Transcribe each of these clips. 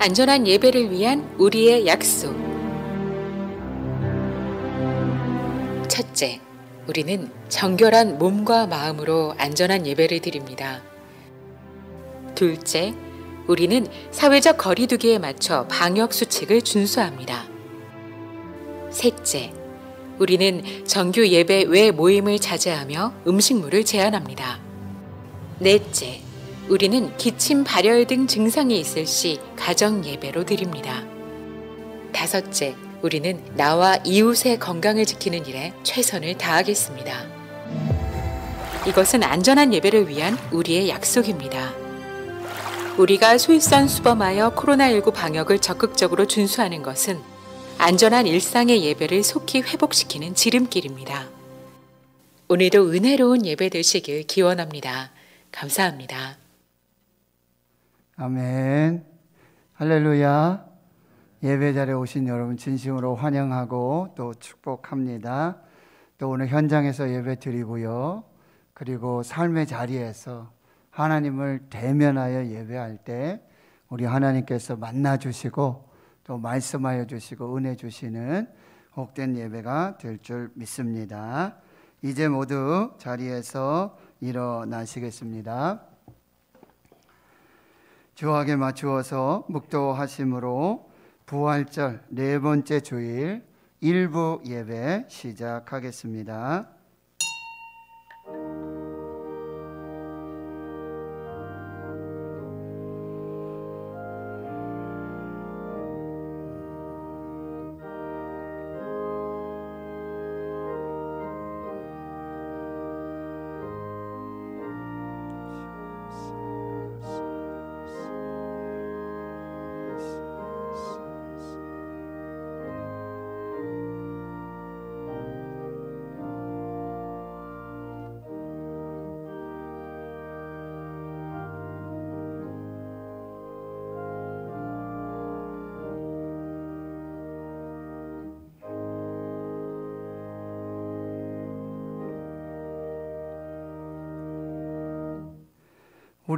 안전한 예배를 위한 우리의 약속. 첫째, 우리는 정결한 몸과 마음으로 안전한 예배를 드립니다. 둘째, 우리는 사회적 거리두기에 맞춰 방역수칙을 준수합니다. 셋째, 우리는 정규 예배 외 모임을 자제하며 음식물을 제한합니다. 넷째, 우리는 기침, 발열 등 증상이 있을 시 가정 예배로 드립니다. 다섯째, 우리는 나와 이웃의 건강을 지키는 일에 최선을 다하겠습니다. 이것은 안전한 예배를 위한 우리의 약속입니다. 우리가 수일선수범하여 코로나19 방역을 적극적으로 준수하는 것은 안전한 일상의 예배를 속히 회복시키는 지름길입니다. 오늘도 은혜로운 예배 되시길 기원합니다. 감사합니다. 아멘. 할렐루야. 예배 자리에 오신 여러분 진심으로 환영하고 또 축복합니다. 또 오늘 현장에서 예배 드리고요. 그리고 삶의 자리에서 하나님을 대면하여 예배할 때 우리 하나님께서 만나 주시고 또 말씀하여 주시고 은혜 주시는 복된 예배가 될 줄 믿습니다. 이제 모두 자리에서 일어나시겠습니다. 조하게 맞추어서 묵도하심으로 부활절 네 번째 주일 일부 예배 시작하겠습니다.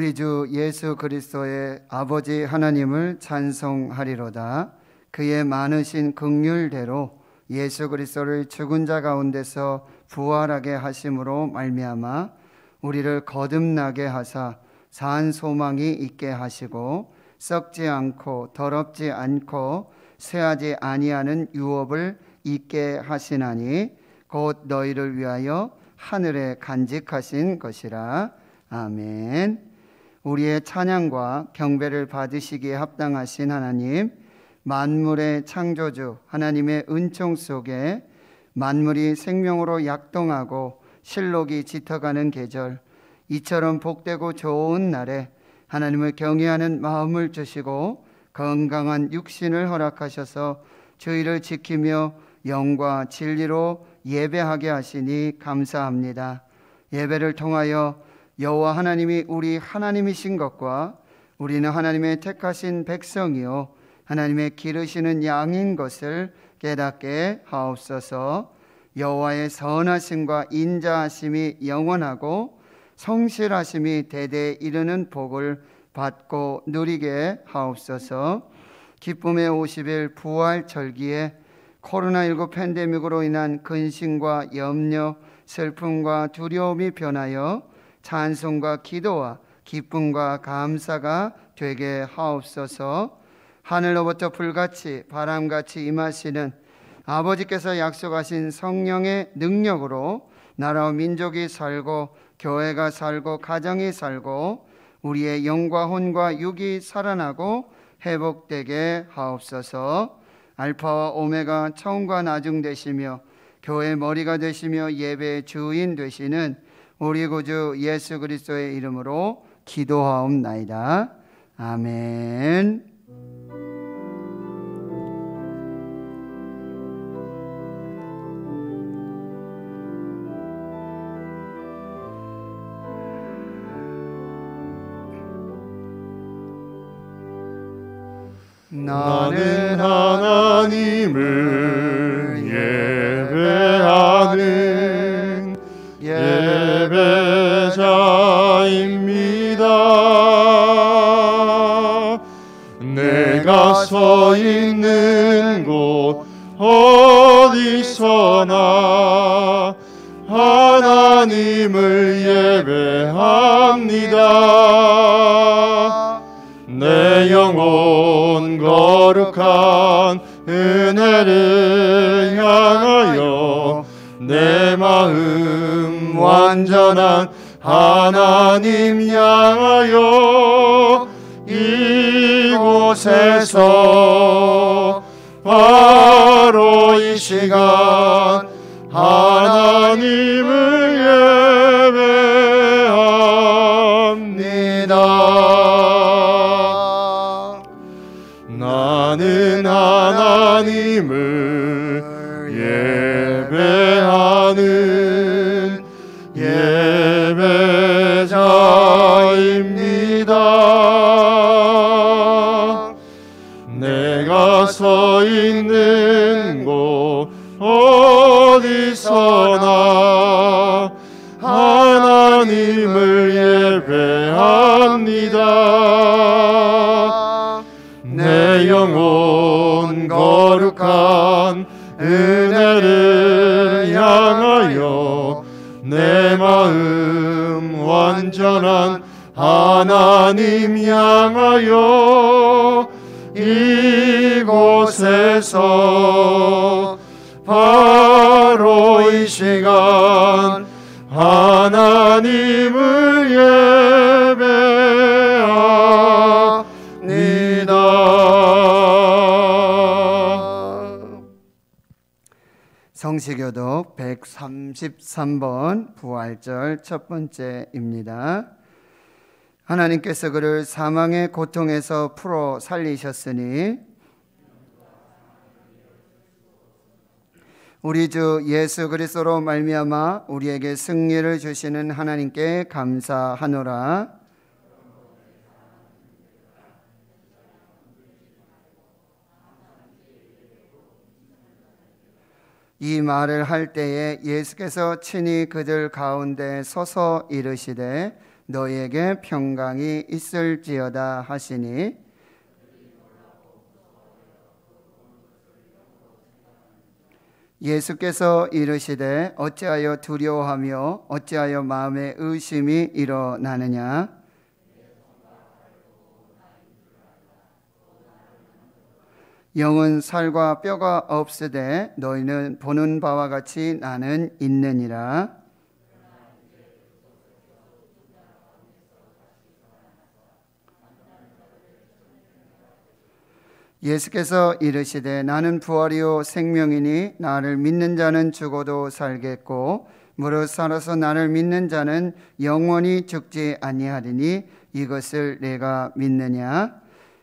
우리 주 예수 그리스도의 아버지 하나님을 찬송하리로다. 그의 많으신 긍휼대로 예수 그리스도를 죽은 자 가운데서 부활하게 하심으로 말미암아 우리를 거듭나게 하사 산 소망이 있게 하시고 썩지 않고 더럽지 않고 쇠하지 아니하는 유업을 있게 하시나니 곧 너희를 위하여 하늘에 간직하신 것이라 아멘. 우리의 찬양과 경배를 받으시기에 합당하신 하나님, 만물의 창조주 하나님의 은총 속에 만물이 생명으로 약동하고 실록이 짙어가는 계절, 이처럼 복되고 좋은 날에 하나님을 경외하는 마음을 주시고 건강한 육신을 허락하셔서 주의를 지키며 영과 진리로 예배하게 하시니 감사합니다. 예배를 통하여 여호와 하나님이 우리 하나님이신 것과 우리는 하나님의 택하신 백성이요 하나님의 기르시는 양인 것을 깨닫게 하옵소서. 여호와의 선하심과 인자하심이 영원하고 성실하심이 대대 이르는 복을 받고 누리게 하옵소서. 기쁨의 50일 부활 절기에 코로나19 팬데믹으로 인한 근심과 염려, 슬픔과 두려움이 변하여 찬송과 기도와 기쁨과 감사가 되게 하옵소서. 하늘로부터 불같이 바람같이 임하시는 아버지께서 약속하신 성령의 능력으로 나라와 민족이 살고 교회가 살고 가정이 살고 우리의 영과 혼과 육이 살아나고 회복되게 하옵소서. 알파와 오메가 처음과 나중 되시며 교회 머리가 되시며 예배의 주인 되시는 우리 구주 예수 그리스도의 이름으로 기도하옵나이다. 아멘. 나는 하나님을 합니다내 영혼 거룩한 은혜를 향하여 내 마음 완전한 하나님 향하여 이곳에서 바로 이 시간 하나님을 하나님을 예배합니다. 내 영혼 거룩한 은혜를 향하여 내 마음 완전한 하나님 향하여 이곳에서 바로 이 시간 하나님을 예배합니다. 성시교독 133번 부활절 첫 번째입니다. 하나님께서 그를 사망의 고통에서 풀어 살리셨으니 우리 주 예수 그리스도로 말미암아 우리에게 승리를 주시는 하나님께 감사하노라. 이 말을 할 때에 예수께서 친히 그들 가운데 서서 이르시되 너희에게 평강이 있을지어다 하시니 예수께서 이르시되 어찌하여 두려워하며 어찌하여 마음에 의심이 일어나느냐 영은 살과 뼈가 없으되 너희는 보는 바와 같이 나는 있느니라 예수께서 이르시되 나는 부활이요 생명이니 나를 믿는 자는 죽어도 살겠고 무릇 살아서 나를 믿는 자는 영원히 죽지 아니하리니 이것을 내가 믿느냐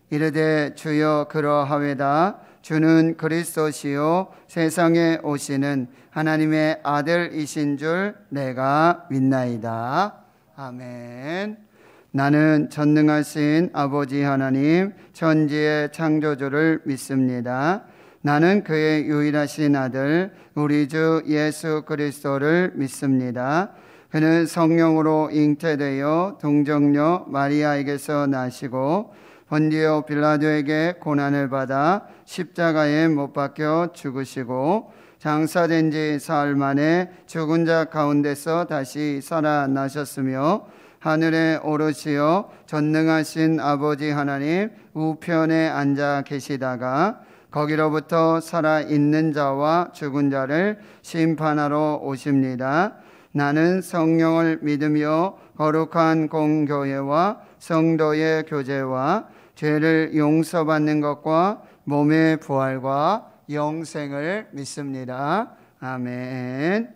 이르되 주여 그러하외다 주는 그리스도시요 세상에 오시는 하나님의 아들이신 줄 내가 믿나이다 아멘 나는 전능하신 아버지 하나님, 천지의 창조주를 믿습니다. 나는 그의 유일하신 아들, 우리 주 예수 그리스도를 믿습니다. 그는 성령으로 잉태되어 동정녀 마리아에게서 나시고 본디오 빌라도에게 고난을 받아 십자가에 못 박혀 죽으시고 장사된 지 사흘 만에 죽은 자 가운데서 다시 살아나셨으며 하늘에 오르시어 전능하신 아버지 하나님 우편에 앉아 계시다가 거기로부터 살아 있는 자와 죽은 자를 심판하러 오십니다. 나는 성령을 믿으며 거룩한 공교회와 성도의 교제와 죄를 용서받는 것과 몸의 부활과 영생을 믿습니다. 아멘.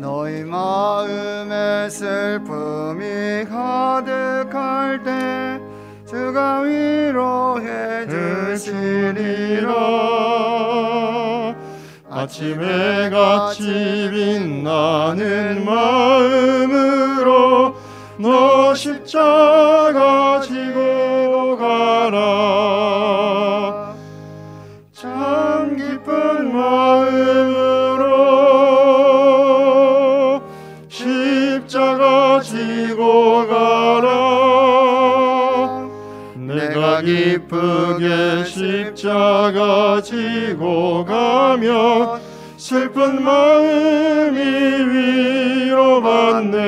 너희 마음에 슬픔이 가득할 때 주가 위로해 주시리라 아침에 같이 빛나는 마음으로 너 십자가 지고 가라 기쁘게 십자가 지고 가며 슬픈 마음이 위로받네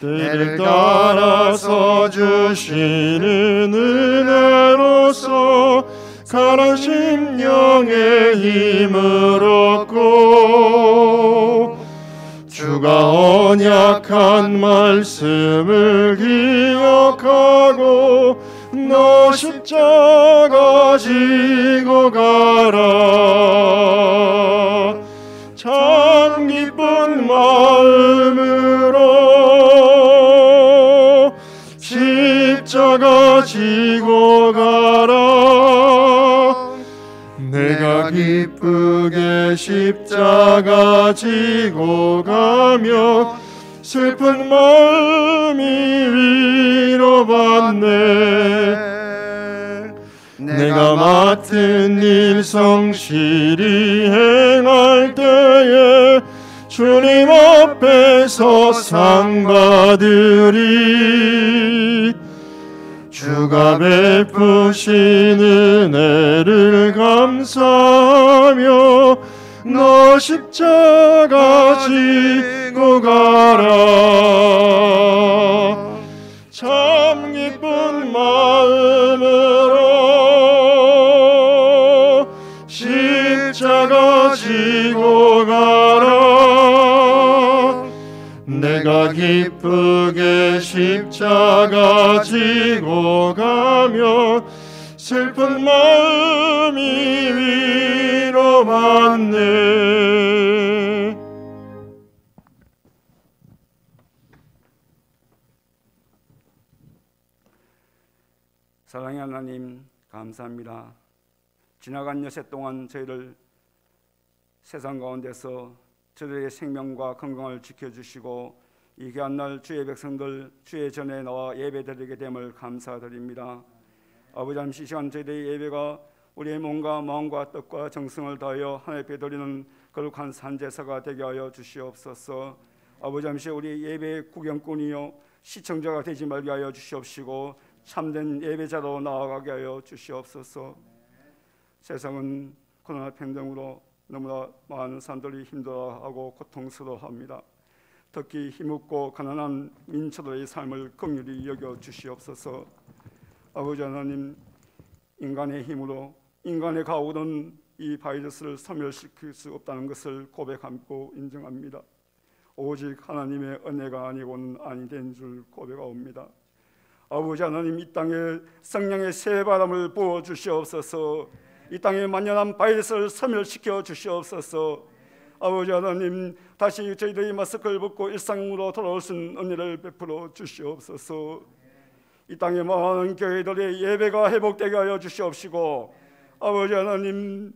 때를 따라서 주시는 은혜로서 가난 심령의 힘을 얻고 주가 언약한 말씀을 기억하고 진짜 주신 은혜를 감사하며 너 십자 하나님 감사합니다. 지나간 여세 동안 저희를 세상 가운데서 저들의 생명과 건강을 지켜주시고 이 귀한 날 주의 백성들 주의 전에 나와 예배드리게 됨을 감사드립니다. 아버지 잠시 시간 저희의 예배가 우리의 몸과 마음과 뜻과 정성을 다하여 하나님께 드리는 거룩한 산제사가 되게 하여 주시옵소서. 아버지 잠시 우리 예배의 구경꾼이요 시청자가 되지 말게 하여 주시옵시고 참된 예배자로 나아가게 하여 주시옵소서. 세상은 코로나 팬데믹으로 너무나 많은 사람들이 힘들어하고 고통스러워합니다. 특히 힘없고 가난한 민초들의 삶을 긍휼히 여겨 주시옵소서. 아버지 하나님, 인간의 힘으로 인간의 가오는 이 바이러스를 소멸시킬 수 없다는 것을 고백하고 인정합니다. 오직 하나님의 은혜가 아니고는 아니 된줄 고백하옵니다. 아버지 하나님 이 땅에 성령의 새 바람을 부어 주시옵소서. 이 땅에 만연한 바이러스를 소멸시켜 주시옵소서. 아버지 하나님 다시 저희들이 마스크를 벗고 일상으로 돌아올 수 있는 은혜를 베풀어 주시옵소서. 이 땅에 많은 교회들의 예배가 회복되게 하여 주시옵시고 아버지 하나님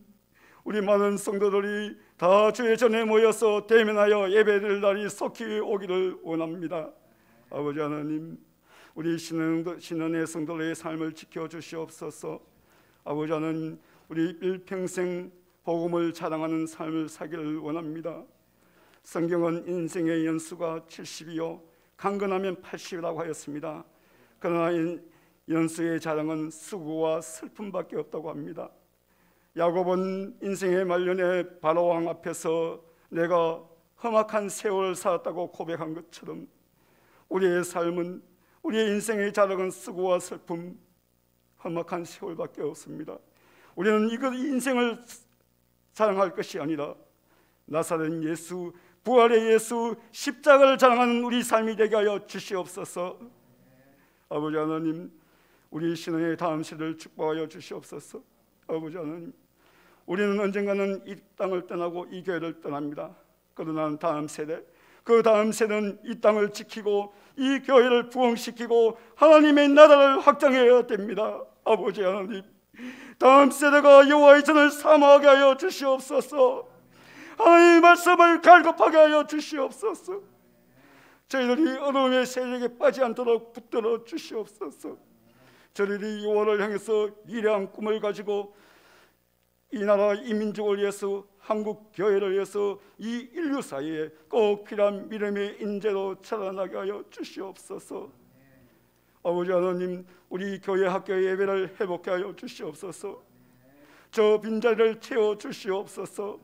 우리 많은 성도들이 다 주의 전에 모여서 대면하여 예배드 날이 속히 오기를 원합니다. 아버지 하나님 우리 신은의 성도의 삶을 지켜주시옵소서 아버지 는 우리 일평생 복음을 자랑하는 삶을 사기를 원합니다 성경은 인생의 연수가 70이요 강건하면 80이라고 하였습니다 그러나 연수의 자랑은 수고와 슬픔밖에 없다고 합니다 야곱은 인생의 말년에 바로왕 앞에서 내가 험악한 세월을 살았다고 고백한 것처럼 우리의 삶은 우리의 인생의 자락은 쓰고와 슬픔, 험악한 세월밖에 없습니다. 우리는 이것 인생을 자랑할 것이 아니라 나사렛 예수 부활의 예수 십자가를 자랑하는 우리 삶이 되게 하여 주시옵소서. 아버지 하나님, 우리 신앙의 다음 시를 축복하여 주시옵소서. 아버지 하나님, 우리는 언젠가는 이 땅을 떠나고 이 교회를 떠납니다. 그러나 다음 세대, 그 다음 세대는 이 땅을 지키고 이 교회를 부흥시키고 하나님의 나라를 확장해야 됩니다. 아버지 하나님, 다음 세대가 여호와의 전을 사모하게 하여 주시옵소서. 하나님 말씀을 갈급하게 하여 주시옵소서. 저희들이 어둠의 세력에 빠지 않도록 붙들어 주시옵소서. 저희들이 요원을 향해서 미래한 꿈을 가지고 이 나라 이민족을 위해서 한국 교회를 위해서 이 인류 사이에 꼭 필요한 믿음의 인재로 자라나게 하여 주시옵소서. 아버지 하나님, 우리 교회 학교 예배를 회복케 하여 주시옵소서. 저 빈자리를 채워 주시옵소서.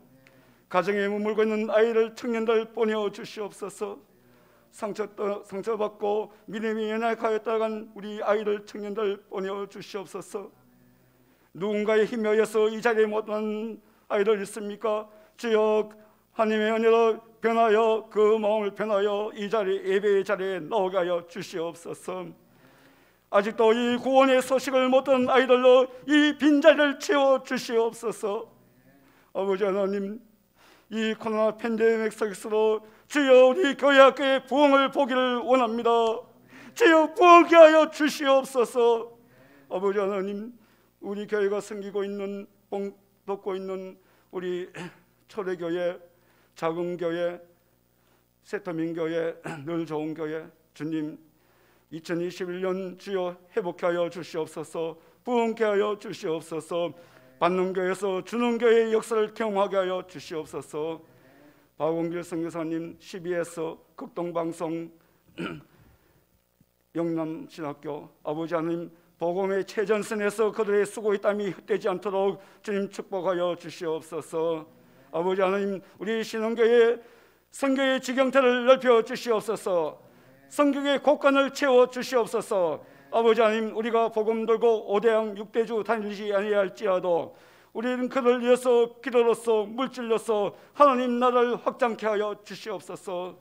가정에 머물고 있는 아이를 청년들 보내어 주시옵소서. 상처, 상처받고 믿음이 연약하여 따간 우리 아이를 청년들 보내어 주시옵소서. 누군가의 힘에 의해서 이 자리에 못한 아이들 있습니까? 주여 하나님의 은혜로 변하여 그 마음을 변하여 이 자리 예배의 자리에 넣어가여 주시옵소서. 아직도 이 구원의 소식을 못듣 아이들로 이 빈자리를 채워 주시옵소서. 아버지 하나님, 이 코로나 팬데믹 속에서도 주여 우리 교회 학교의 부흥을 보기를 원합니다. 주여 부흥케 하여 주시옵소서. 아버지 하나님, 우리 교회가 생기고 있는 봉 돕고 있는 우리 철회교회, 작은교회 세터민교회, 늘 좋은 교회 주님 2021년 주여 회복하여 주시옵소서 부흥케 하여 주시옵소서 받는 교회에서 주는 교회의 역사를 경험하게 하여 주시옵소서 박원길 성교사님 12에서 극동방송 영남신학교 아버지 하나님 복음의 최전선에서 그들의 수고의 땀이 흩되지 않도록 주님 축복하여 주시옵소서. 아버지 하나님, 우리 신흥교회 성교의 지경태를 넓혀 주시옵소서. 성교의 곳간을 채워 주시옵소서. 아버지 하나님, 우리가 복음 들고 오대양 육대주 다니지 아니할지라도 우리는 그를 위해서 기도로서 물질로서 하나님 나라를 확장케 하여 주시옵소서.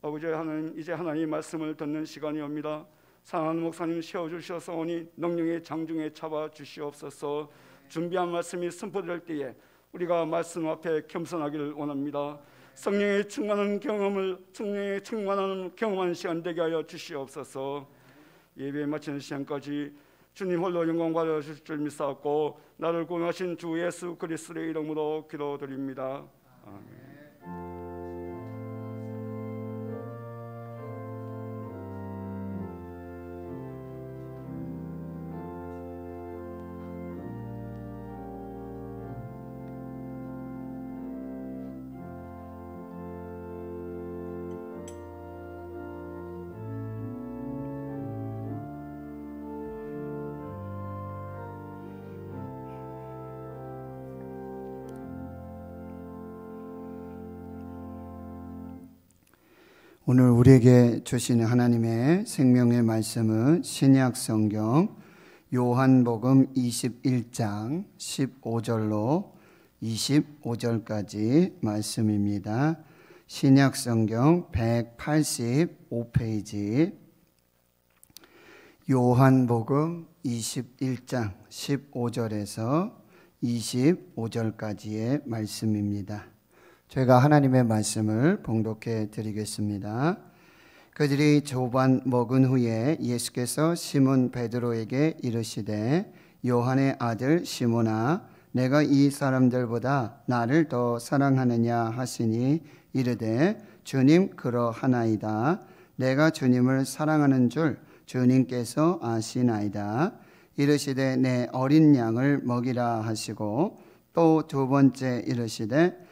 아버지 하나님, 이제 하나님 말씀을 듣는 시간이 옵니다. 사랑하는 목사님 세워주셔서오니 능력의 장중에 잡아주시옵소서 준비한 말씀이 선포될 때에 우리가 말씀 앞에 겸손하기를 원합니다 성령의 충만한 경험을 성령의 충만한 경험한 시간 되게 하여 주시옵소서 예배 마치는 시간까지 주님 홀로 영광 받아 실줄 믿사옵고 나를 구원하신 주 예수 그리스도의 이름으로 기도드립니다 아멘. 오늘 우리에게 주신 하나님의 생명의 말씀은 신약 성경 요한복음 21장 15절로 25절까지 말씀입니다. 신약 성경 185페이지 요한복음 21장 15절에서 25절까지의 말씀입니다. 제가 하나님의 말씀을 봉독해 드리겠습니다. 그들이 조반 먹은 후에 예수께서 시몬 베드로에게 이르시되 요한의 아들 시몬아 내가 이 사람들보다 나를 더 사랑하느냐 하시니 이르되 주님 그러하나이다 내가 주님을 사랑하는 줄 주님께서 아시나이다 이르시되 내 어린 양을 먹이라 하시고 또 두 번째 이르시되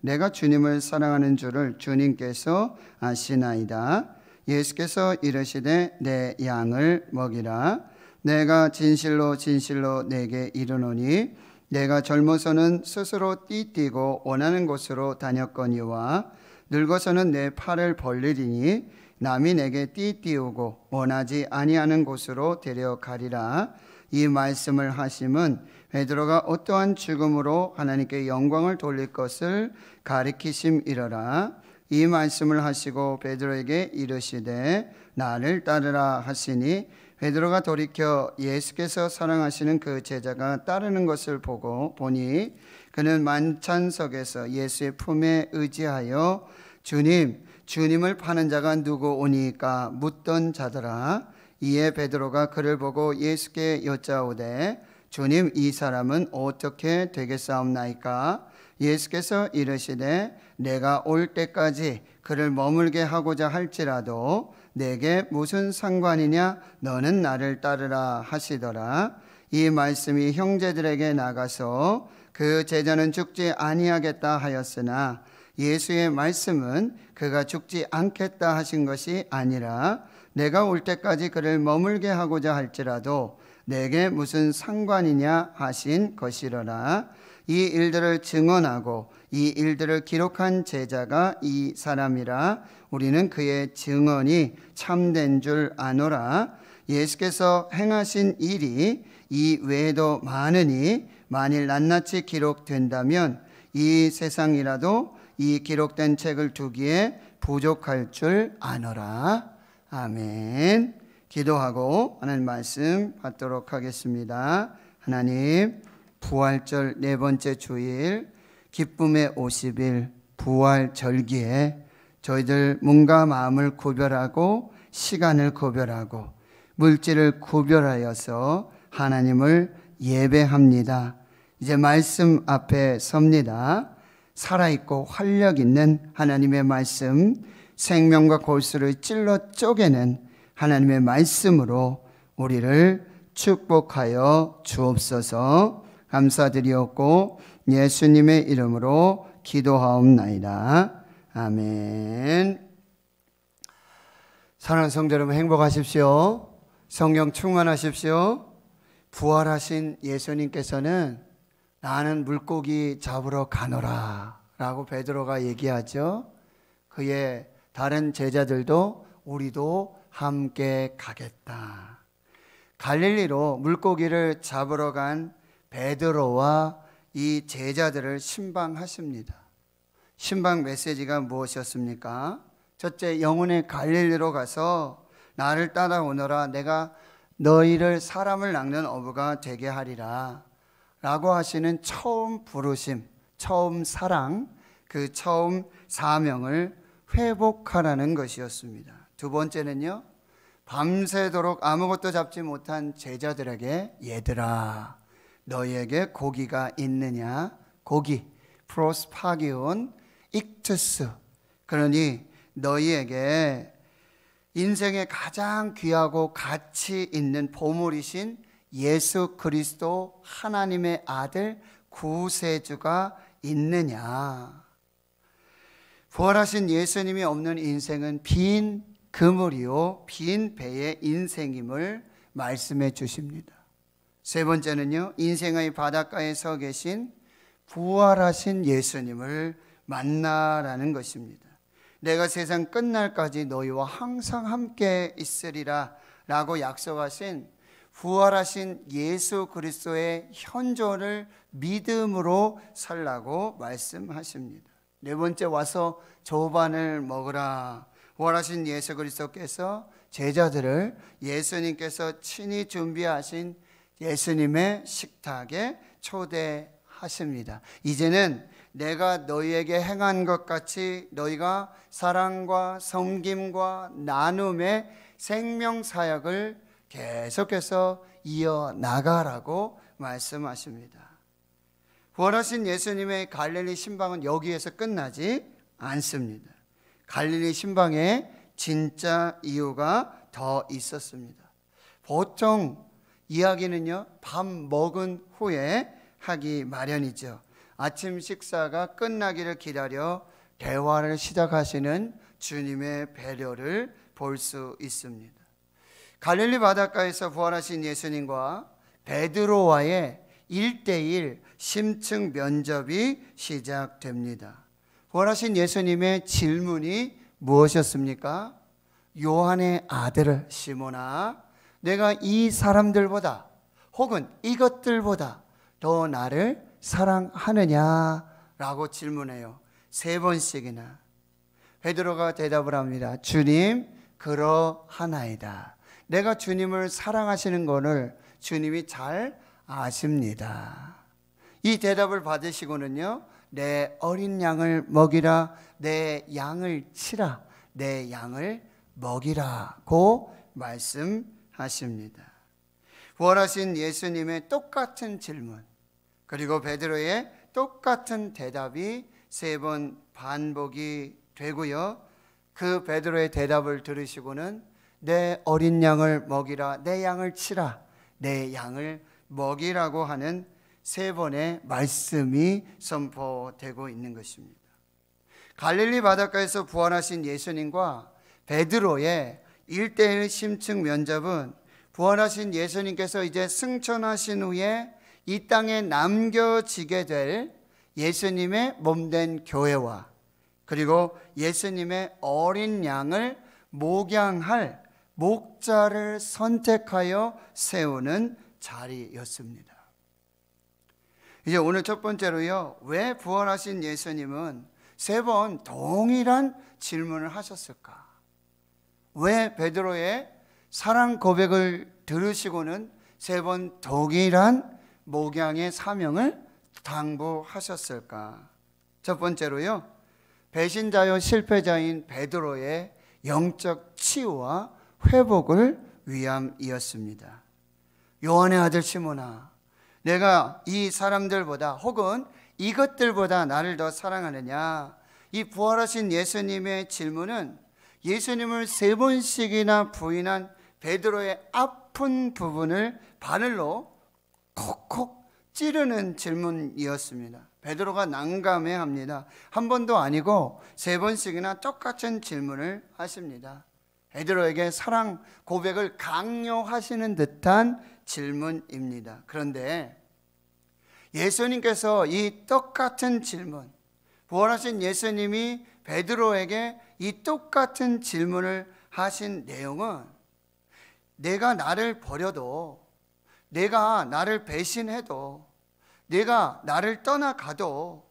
내가 주님을 사랑하는 줄을 주님께서 아시나이다. 예수께서 이르시되 내 양을 먹이라. 내가 진실로 진실로 내게 이르노니 내가 젊어서는 스스로 띠뛰고 원하는 곳으로 다녔거니와 늙어서는 내 팔을 벌리리니 남이 내게 띠띠우고 원하지 아니하는 곳으로 데려가리라 이 말씀을 하심은 베드로가 어떠한 죽음으로 하나님께 영광을 돌릴 것을 가리키심이러라 이 말씀을 하시고 베드로에게 이르시되 나를 따르라 하시니 베드로가 돌이켜 예수께서 사랑하시는 그 제자가 따르는 것을 보고 보니 그는 만찬석에서 예수의 품에 의지하여 주님 주님을 파는 자가 누구 오니까 묻던 자더라 이에 베드로가 그를 보고 예수께 여짜오되 주님 이 사람은 어떻게 되겠사옵나이까? 예수께서 이르시되 내가 올 때까지 그를 머물게 하고자 할지라도 내게 무슨 상관이냐 너는 나를 따르라 하시더라 이 말씀이 형제들에게 나가서 그 제자는 죽지 아니하겠다 하였으나 예수의 말씀은 그가 죽지 않겠다 하신 것이 아니라 내가 올 때까지 그를 머물게 하고자 할지라도 내게 무슨 상관이냐 하신 것이러나 이 일들을 증언하고 이 일들을 기록한 제자가 이 사람이라 우리는 그의 증언이 참된 줄 아노라 예수께서 행하신 일이 이 외에도 많으니 만일 낱낱이 기록된다면 이 세상이라도 이 기록된 책을 두기에 부족할 줄 아노라 아멘. 기도하고 하나님 말씀 받도록 하겠습니다. 하나님, 부활절 네 번째 주일, 기쁨의 50일, 부활절기에 저희들 몸과 마음을 구별하고 시간을 구별하고 물질을 구별하여서 하나님을 예배합니다. 이제 말씀 앞에 섭니다. 살아있고 활력 있는 하나님의 말씀, 생명과 골수를 찔러 쪼개는 하나님의 말씀으로 우리를 축복하여 주옵소서 감사드리었고 예수님의 이름으로 기도하옵나이다. 아멘. 사랑하는 성도 여러분 행복하십시오. 성령 충만하십시오. 부활하신 예수님께서는 나는 물고기 잡으러 가노라 라고 베드로가 얘기하죠. 그의 다른 제자들도 우리도 함께 가겠다. 갈릴리로 물고기를 잡으러 간 베드로와 이 제자들을 신방하십니다. 신방 메시지가 무엇이었습니까? 첫째, 영혼의 갈릴리로 가서 나를 따라오너라. 내가 너희를 사람을 낚는 어부가 되게 하리라. 라고 하시는 처음 부르심, 처음 사랑, 그 처음 사명을 회복하라는 것이었습니다. 두 번째는요. 밤새도록 아무것도 잡지 못한 제자들에게 얘들아 너희에게 고기가 있느냐? 고기 프로스파기온 익투스 그러니 너희에게 인생에 가장 귀하고 가치 있는 보물이신 예수 그리스도 하나님의 아들 구세주가 있느냐? 부활하신 예수님이 없는 인생은 빈 그물이요 빈 배의 인생임을 말씀해 주십니다. 세 번째는요 인생의 바닷가에 서 계신 부활하신 예수님을 만나라는 것입니다. 내가 세상 끝날까지 너희와 항상 함께 있으리라 라고 약속하신 부활하신 예수 그리스도의 현존을 믿음으로 살라고 말씀하십니다. 네 번째 와서 조반을 먹으라. 원하신 예수 그리스도께서 제자들을 예수님께서 친히 준비하신 예수님의 식탁에 초대하십니다. 이제는 내가 너희에게 행한 것 같이 너희가 사랑과 섬김과 나눔의 생명 사역을 계속해서 이어나가라고 말씀하십니다. 부하신 예수님의 갈릴리 신방은 여기에서 끝나지 않습니다. 갈릴리 신방에 진짜 이유가 더 있었습니다. 보통 이야기는요, 밥 먹은 후에 하기 마련이죠. 아침 식사가 끝나기를 기다려 대화를 시작하시는 주님의 배려를 볼 수 있습니다. 갈릴리 바닷가에서 부활하신 예수님과 베드로와의 1대1 심층 면접이 시작됩니다. 부활하신 예수님의 질문이 무엇이었습니까? 요한의 아들 시모나 내가 이 사람들보다 혹은 이것들보다 더 나를 사랑하느냐라고 질문해요. 세 번씩이나 베드로가 대답을 합니다. 주님 그러하나이다. 내가 주님을 사랑하시는 것을 주님이 잘 아십니다. 이 대답을 받으시고는요. 내 어린 양을 먹이라 내 양을 치라 내 양을 먹이라고 말씀하십니다. 부활하신 예수님의 똑같은 질문 그리고 베드로의 똑같은 대답이 세 번 반복이 되고요. 그 베드로의 대답을 들으시고는 내 어린 양을 먹이라 내 양을 치라 내 양을 먹이라고 하는 세 번의 말씀이 선포되고 있는 것입니다. 갈릴리 바닷가에서 부활하신 예수님과 베드로의 1대1 심층 면접은 부활하신 예수님께서 이제 승천하신 후에 이 땅에 남겨지게 될 예수님의 몸된 교회와 그리고 예수님의 어린 양을 목양할 목자를 선택하여 세우는 자리였습니다. 이제 오늘 첫 번째로요. 왜 부활하신 예수님은 세 번 동일한 질문을 하셨을까? 왜 베드로의 사랑 고백을 들으시고는 세 번 동일한 목양의 사명을 당부하셨을까? 첫 번째로요. 배신자요 실패자인 베드로의 영적 치유와 회복을 위함이었습니다. 요한의 아들 시몬아 내가 이 사람들보다 혹은 이것들보다 나를 더 사랑하느냐? 이 부활하신 예수님의 질문은 예수님을 세 번씩이나 부인한 베드로의 아픈 부분을 바늘로 콕콕 찌르는 질문이었습니다. 베드로가 난감해합니다. 한 번도 아니고 세 번씩이나 똑같은 질문을 하십니다. 베드로에게 사랑 고백을 강요하시는 듯한 질문입니다. 그런데 예수님께서 이 똑같은 질문, 부활하신 예수님이 베드로에게 이 똑같은 질문을 하신 내용은 내가 나를 버려도 내가 나를 배신해도 내가 나를 떠나가도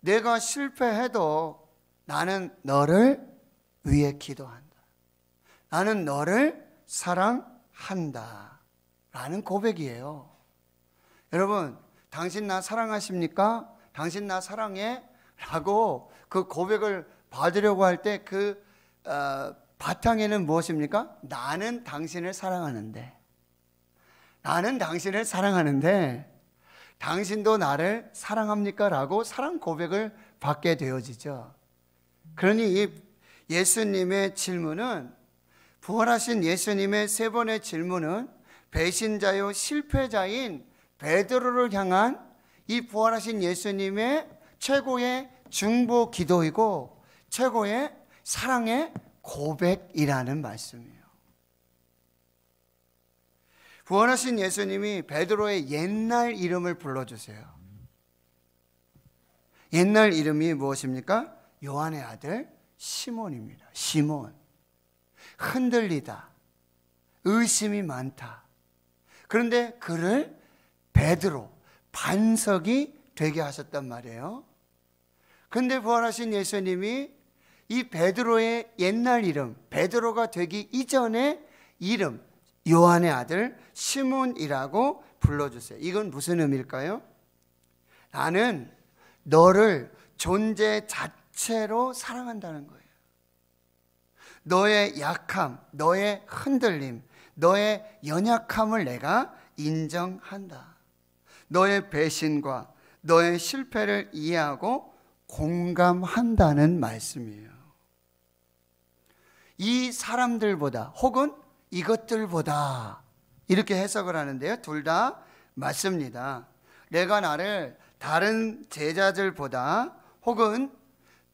내가 실패해도 나는 너를 위해 기도한다. 나는 너를 사랑한다. 라는 고백이에요. 여러분, 당신 나 사랑하십니까? 당신 나 사랑해? 라고 그 고백을 받으려고 할 때그 어, 바탕에는 무엇입니까? 나는 당신을 사랑하는데. 나는 당신을 사랑하는데 당신도 나를 사랑합니까? 라고 사랑 고백을 받게 되어지죠. 그러니 이 예수님의 질문은 부활하신 예수님의 세 번의 질문은 배신자요 실패자인 베드로를 향한 이 부활하신 예수님의 최고의 중보 기도이고 최고의 사랑의 고백이라는 말씀이에요. 부활하신 예수님이 베드로의 옛날 이름을 불러주세요. 옛날 이름이 무엇입니까? 요한의 아들 시몬입니다. 시몬. 흔들리다. 의심이 많다. 그런데 그를 베드로 반석이 되게 하셨단 말이에요. 근데 부활하신 예수님이 이 베드로의 옛날 이름, 베드로가 되기 이전의 이름, 요한의 아들 시몬이라고 불러주세요. 이건 무슨 의미일까요? 나는 너를 존재 자체로 사랑한다는 거예요. 너의 약함, 너의 흔들림, 너의 연약함을 내가 인정한다. 너의 배신과 너의 실패를 이해하고 공감한다는 말씀이에요. 이 사람들보다 혹은 이것들보다 이렇게 해석을 하는데요. 둘 다 맞습니다. 내가 나를 다른 제자들보다 혹은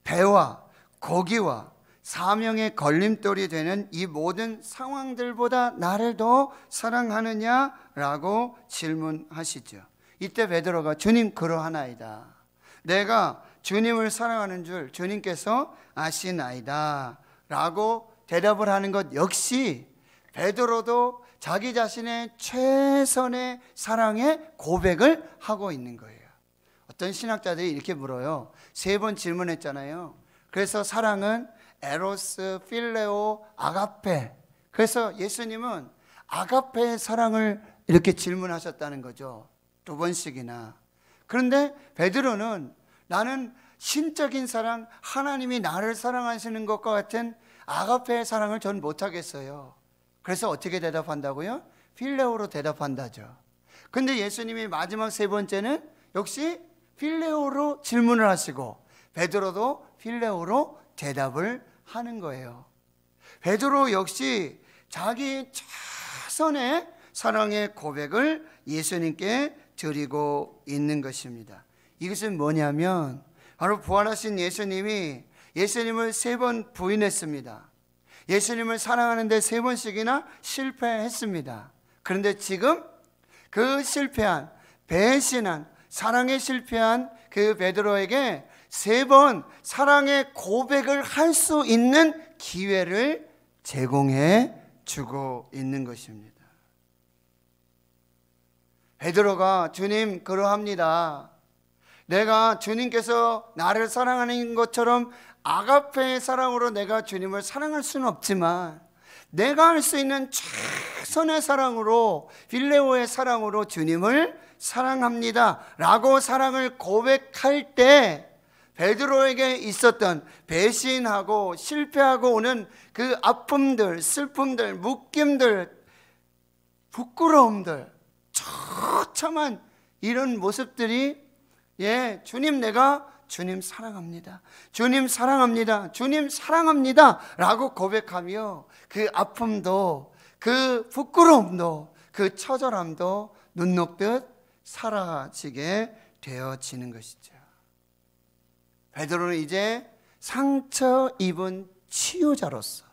배와 고기와 사명의 걸림돌이 되는 이 모든 상황들보다 나를 더 사랑하느냐라고 질문하시죠. 이때 베드로가 주님 그러하나이다. 내가 주님을 사랑하는 줄 주님께서 아시나이다. 라고 대답을 하는 것 역시 베드로도 자기 자신의 최선의 사랑의 고백을 하고 있는 거예요. 어떤 신학자들이 이렇게 물어요. 세 번 질문했잖아요. 그래서 사랑은 에로스, 필레오, 아가페. 그래서 예수님은 아가페의 사랑을 이렇게 질문하셨다는 거죠. 두 번씩이나. 그런데 베드로는 나는 신적인 사랑, 하나님이 나를 사랑하시는 것과 같은 아가페의 사랑을 전 못하겠어요. 그래서 어떻게 대답한다고요? 필레오로 대답한다죠. 근데 예수님이 마지막 세 번째는 역시 필레오로 질문을 하시고 베드로도 필레오로 대답을 하는 거예요. 베드로 역시 자기 자선의 사랑의 고백을 예수님께 드리고 있는 것입니다. 이것은 뭐냐면 바로 부활하신 예수님이 예수님을 세 번 부인했습니다. 예수님을 사랑하는데 세 번씩이나 실패했습니다. 그런데 지금 그 실패한 배신한 사랑에 실패한 그 베드로에게 세번 사랑의 고백을 할 수 있는 기회를 제공해 주고 있는 것입니다. 베드로가 주님 그러합니다. 내가 주님께서 나를 사랑하는 것처럼 아가페의 사랑으로 내가 주님을 사랑할 수는 없지만 내가 할 수 있는 최선의 사랑으로 빌레오의 사랑으로 주님을 사랑합니다. 라고 사랑을 고백할 때 베드로에게 있었던 배신하고 실패하고 오는 그 아픔들, 슬픔들, 묶임들, 부끄러움들, 처참한 이런 모습들이 예, 주님 내가 주님 사랑합니다. 주님 사랑합니다. 주님 사랑합니다. 라고 고백하며 그 아픔도 그 부끄러움도 그 처절함도 눈 녹듯 사라지게 되어지는 것이죠. 베드로는 이제 상처 입은 치유자로서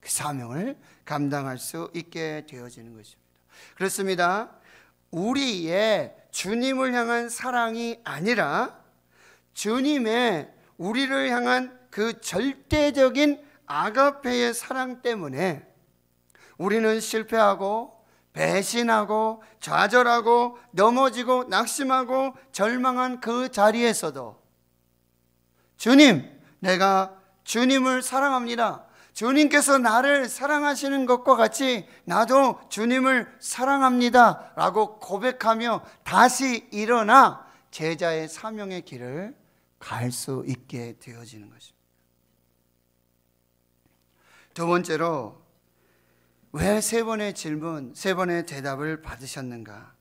그 사명을 감당할 수 있게 되어지는 것입니다. 그렇습니다. 우리의 주님을 향한 사랑이 아니라 주님의 우리를 향한 그 절대적인 아가페의 사랑 때문에 우리는 실패하고 배신하고 좌절하고 넘어지고 낙심하고 절망한 그 자리에서도 주님, 내가 주님을 사랑합니다. 주님께서 나를 사랑하시는 것과 같이 나도 주님을 사랑합니다. 라고 고백하며 다시 일어나 제자의 사명의 길을 갈 수 있게 되어지는 것입니다. 두 번째로, 왜 세 번의 질문, 세 번의 대답을 받으셨는가?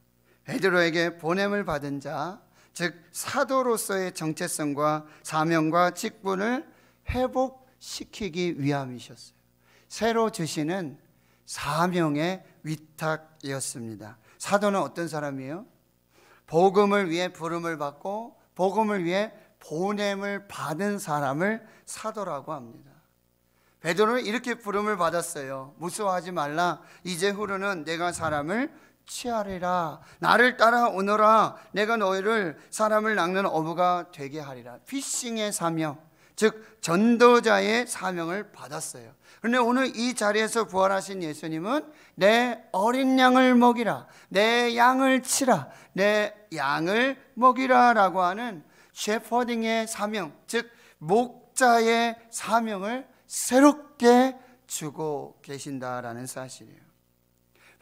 베드로에게 보냄을 받은 자, 즉 사도로서의 정체성과 사명과 직분을 회복시키기 위함이셨어요. 새로 주시는 사명의 위탁이었습니다. 사도는 어떤 사람이에요? 복음을 위해 부름을 받고 복음을 위해 보냄을 받은 사람을 사도라고 합니다. 베드로는 이렇게 부름을 받았어요. 무서워하지 말라. 이제 후로는 내가 사람을 취하리라 나를 따라오너라 내가 너희를 사람을 낚는 어부가 되게 하리라 피싱의 사명 즉 전도자의 사명을 받았어요 그런데 오늘 이 자리에서 부활하신 예수님은 내 어린 양을 먹이라 내 양을 치라 내 양을 먹이라 라고 하는 셰퍼딩의 사명 즉 목자의 사명을 새롭게 주고 계신다라는 사실이에요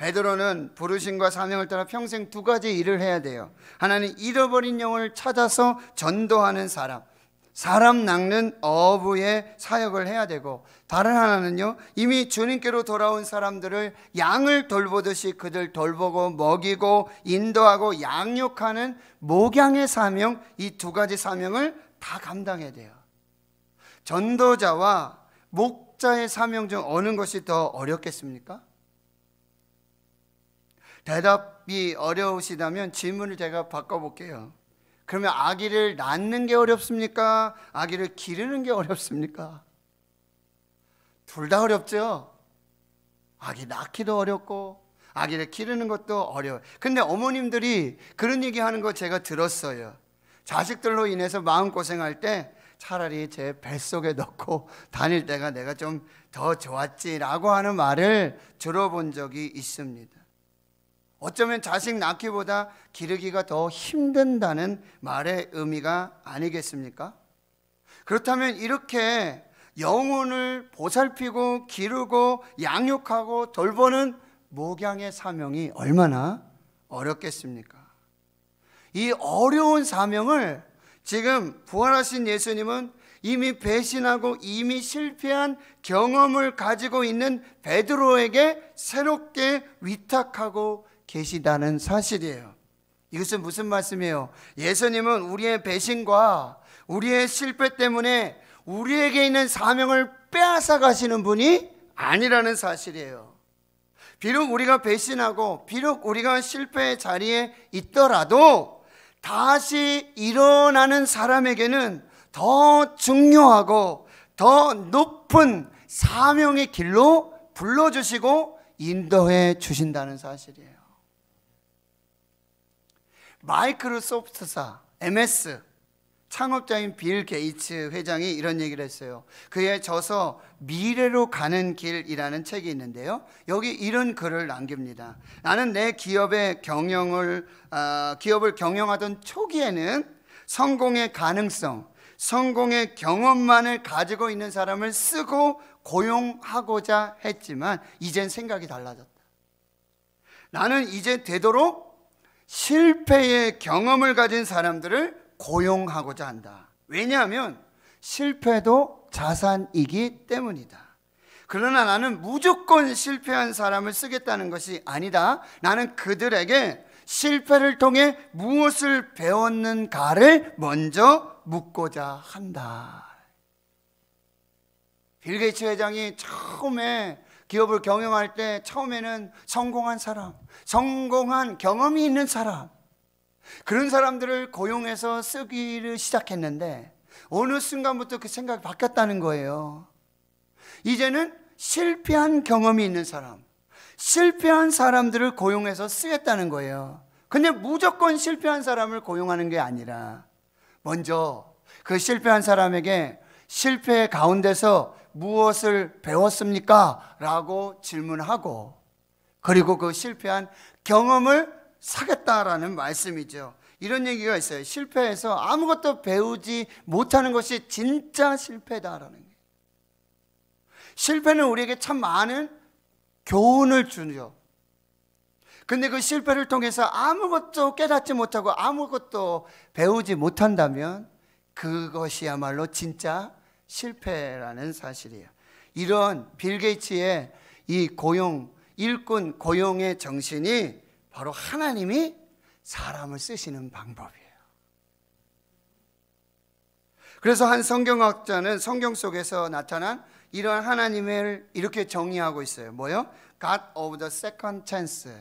베드로는 부르심과 사명을 따라 평생 두 가지 일을 해야 돼요. 하나는 잃어버린 영을 찾아서 전도하는 사람. 사람 낚는 어부의 사역을 해야 되고 다른 하나는요 이미 주님께로 돌아온 사람들을 양을 돌보듯이 그들 돌보고 먹이고 인도하고 양육하는 목양의 사명 이 두 가지 사명을 다 감당해야 돼요 전도자와 목자의 사명 중 어느 것이 더 어렵겠습니까? 대답이 어려우시다면 질문을 제가 바꿔볼게요. 그러면 아기를 낳는 게 어렵습니까? 아기를 기르는 게 어렵습니까? 둘 다 어렵죠? 아기 낳기도 어렵고, 아기를 기르는 것도 어려워요. 근데 어머님들이 그런 얘기 하는 거 제가 들었어요. 자식들로 인해서 마음고생할 때 차라리 제 뱃속에 넣고 다닐 때가 내가 좀 더 좋았지라고 하는 말을 들어본 적이 있습니다. 어쩌면 자식 낳기보다 기르기가 더 힘든다는 말의 의미가 아니겠습니까? 그렇다면 이렇게 영혼을 보살피고 기르고 양육하고 돌보는 목양의 사명이 얼마나 어렵겠습니까? 이 어려운 사명을 지금 부활하신 예수님은 이미 배신하고 이미 실패한 경험을 가지고 있는 베드로에게 새롭게 위탁하고 계시다는 사실이에요. 이것은 무슨 말씀이에요? 예수님은 우리의 배신과 우리의 실패 때문에 우리에게 있는 사명을 빼앗아 가시는 분이 아니라는 사실이에요. 비록 우리가 배신하고 비록 우리가 실패의 자리에 있더라도 다시 일어나는 사람에게는 더 중요하고 더 높은 사명의 길로 불러주시고 인도해 주신다는 사실이에요. 마이크로소프트사 MS 창업자인 빌 게이츠 회장이 이런 얘기를 했어요. 그의 저서 미래로 가는 길이라는 책이 있는데요. 여기 이런 글을 남깁니다. 나는 내 기업의 경영을 어, 기업을 경영하던 초기에는 성공의 가능성, 성공의 경험만을 가지고 있는 사람을 쓰고 고용하고자 했지만 이젠 생각이 달라졌다. 나는 이제 되도록 실패의 경험을 가진 사람들을 고용하고자 한다. 왜냐하면 실패도 자산이기 때문이다. 그러나 나는 무조건 실패한 사람을 쓰겠다는 것이 아니다. 나는 그들에게 실패를 통해 무엇을 배웠는가를 먼저 묻고자 한다. 빌 게이츠 회장이 처음에 기업을 경영할 때 처음에는 성공한 사람, 성공한 경험이 있는 사람, 그런 사람들을 고용해서 쓰기를 시작했는데 어느 순간부터 그 생각이 바뀌었다는 거예요. 이제는 실패한 경험이 있는 사람, 실패한 사람들을 고용해서 쓰겠다는 거예요. 근데 무조건 실패한 사람을 고용하는 게 아니라 먼저 그 실패한 사람에게 실패 가운데서 무엇을 배웠습니까? 라고 질문하고 그리고 그 실패한 경험을 사겠다라는 말씀이죠. 이런 얘기가 있어요. 실패해서 아무것도 배우지 못하는 것이 진짜 실패다라는 거예요. 실패는 우리에게 참 많은 교훈을 주죠. 근데 그 실패를 통해서 아무것도 깨닫지 못하고 아무것도 배우지 못한다면 그것이야말로 진짜 실패라는 사실이에요. 이런 빌 게이츠의 이 고용 일꾼 고용의 정신이 바로 하나님이 사람을 쓰시는 방법이에요. 그래서 한 성경학자는 성경 속에서 나타난 이런 하나님을 이렇게 정의하고 있어요. 뭐요? God of the second chance.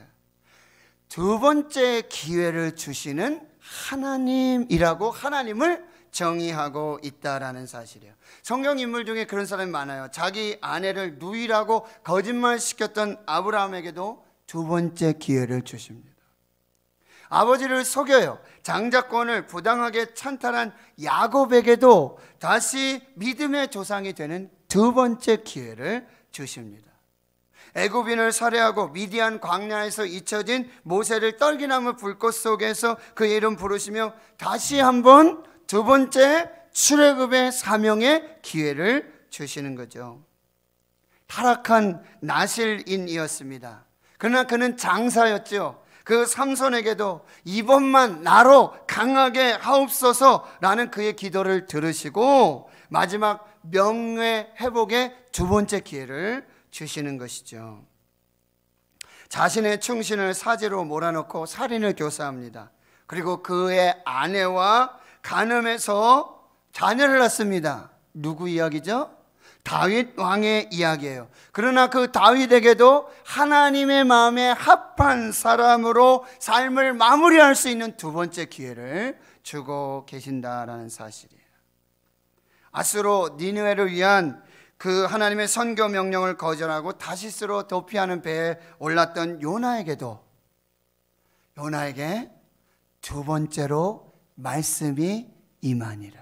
두 번째 기회를 주시는 하나님이라고 하나님을 정의하고 있다라는 사실이에요. 성경 인물 중에 그런 사람이 많아요. 자기 아내를 누이라고 거짓말시켰던 아브라함에게도 두 번째 기회를 주십니다. 아버지를 속여요. 장자권을 부당하게 찬탈한 야곱에게도 다시 믿음의 조상이 되는 두 번째 기회를 주십니다. 애굽인을 살해하고 미디안 광야에서 잊혀진 모세를 떨기나무 불꽃 속에서 그 이름 부르시며 다시 한번 두 번째 출애굽의 사명의 기회를 주시는 거죠. 타락한 나실인이었습니다. 그러나 그는 장사였죠. 그 삼손에게도 이번만 나로 강하게 하옵소서라는 그의 기도를 들으시고 마지막 명예 회복의 두 번째 기회를 주시는 것이죠. 자신의 충신을 사제로 몰아넣고 살인을 교사합니다. 그리고 그의 아내와 간음에서 자녀를 낳습니다. 누구 이야기죠? 다윗 왕의 이야기예요. 그러나 그 다윗에게도 하나님의 마음에 합한 사람으로 삶을 마무리할 수 있는 두 번째 기회를 주고 계신다라는 사실이에요. 아스로 니느웨를 위한 그 하나님의 선교 명령을 거절하고 다시스로 도피하는 배에 올랐던 요나에게도 요나에게 두 번째로 말씀이 임하니라.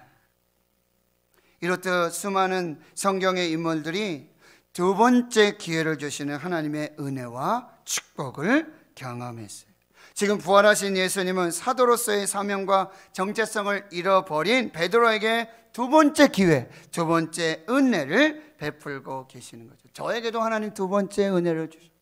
이렇듯 수많은 성경의 인물들이 두 번째 기회를 주시는 하나님의 은혜와 축복을 경험했어요. 지금 부활하신 예수님은 사도로서의 사명과 정체성을 잃어버린 베드로에게 두 번째 기회, 두 번째 은혜를 베풀고 계시는 거죠. 저에게도 하나님 두 번째 은혜를 주셨어요.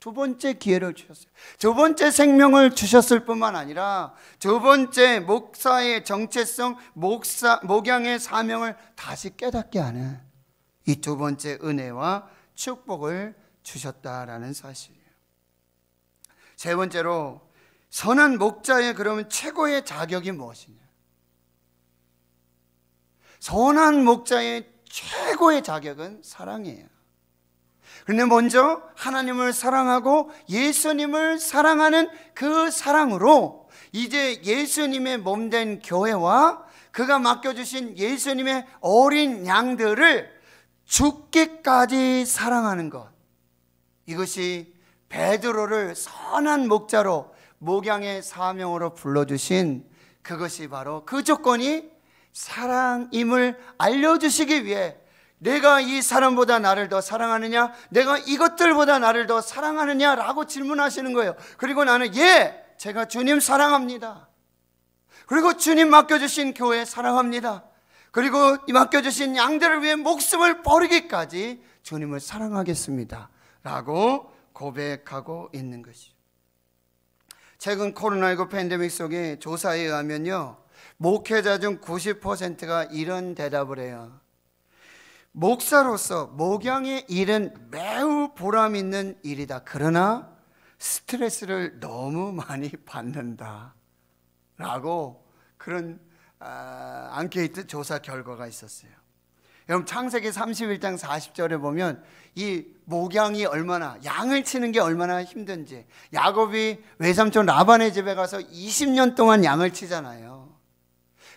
두 번째 기회를 주셨어요. 두 번째 생명을 주셨을 뿐만 아니라 두 번째 목사의 정체성, 목사, 목양의 사명을 다시 깨닫게 하는 이 두 번째 은혜와 축복을 주셨다라는 사실이에요. 세 번째로 선한 목자의 그러면 최고의 자격이 무엇이냐? 선한 목자의 최고의 자격은 사랑이에요. 그런데 먼저 하나님을 사랑하고 예수님을 사랑하는 그 사랑으로 이제 예수님의 몸된 교회와 그가 맡겨주신 예수님의 어린 양들을 죽기까지 사랑하는 것. 이것이 베드로를 선한 목자로 목양의 사명으로 불러주신 그것이 바로 그 조건이 사랑임을 알려주시기 위해 내가 이 사람보다 나를 더 사랑하느냐? 내가 이것들보다 나를 더 사랑하느냐? 라고 질문하시는 거예요. 그리고 나는, 예! 제가 주님 사랑합니다. 그리고 주님 맡겨주신 교회 사랑합니다. 그리고 이 맡겨주신 양들을 위해 목숨을 버리기까지 주님을 사랑하겠습니다. 라고 고백하고 있는 것이죠. 최근 코로나19 팬데믹 속에 조사에 의하면요. 목회자 중 90%가 이런 대답을 해요. 목사로서 목양의 일은 매우 보람 있는 일이다. 그러나 스트레스를 너무 많이 받는다. 라고 그런 아, 안케이트 조사 결과가 있었어요. 여러분 창세기 31장 40절에 보면 이 목양이 얼마나 양을 치는 게 얼마나 힘든지 야곱이 외삼촌 라반의 집에 가서 20년 동안 양을 치잖아요.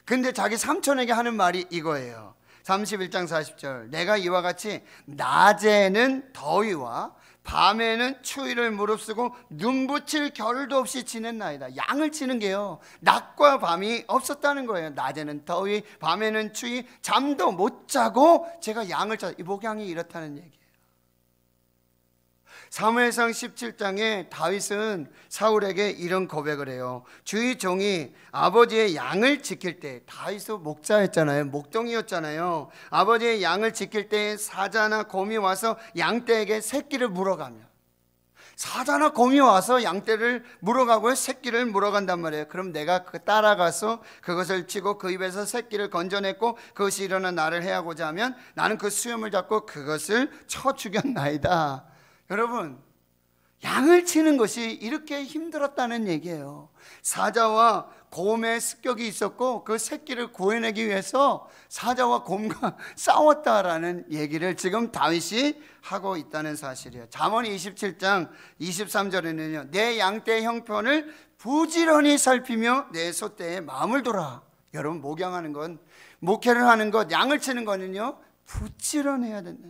근데 자기 삼촌에게 하는 말이 이거예요. 31장 40절 내가 이와 같이 낮에는 더위와 밤에는 추위를 무릅쓰고 눈 붙일 겨를도 없이 지냈나이다. 양을 치는 게요. 낮과 밤이 없었다는 거예요. 낮에는 더위, 밤에는 추위, 잠도 못 자고 제가 양을 쳐. 이 목양이 이렇다는 얘기. 사무엘상 17장에 다윗은 사울에게 이런 고백을 해요. 주의 종이 아버지의 양을 지킬 때 다윗은 목자였잖아요. 목동이었잖아요. 아버지의 양을 지킬 때 사자나 곰이 와서 양떼에게 새끼를 물어가며 사자나 곰이 와서 양떼를 물어가고 새끼를 물어간단 말이에요. 그럼 내가 그 따라가서 그것을 치고 그 입에서 새끼를 건져냈고 그것이 일어난 나를 해하고자 하면 나는 그 수염을 잡고 그것을 쳐 죽였나이다. 여러분, 양을 치는 것이 이렇게 힘들었다는 얘기예요. 사자와 곰의 습격이 있었고 그 새끼를 구해내기 위해서 사자와 곰과 싸웠다라는 얘기를 지금 다윗이 하고 있다는 사실이에요. 잠언 27장 23절에는요. 내양떼 형편을 부지런히 살피며 내 소떼의 마음을 돌아. 여러분 목양하는 건 목회를 하는 것, 양을 치는 거는요. 부지런해야 된다.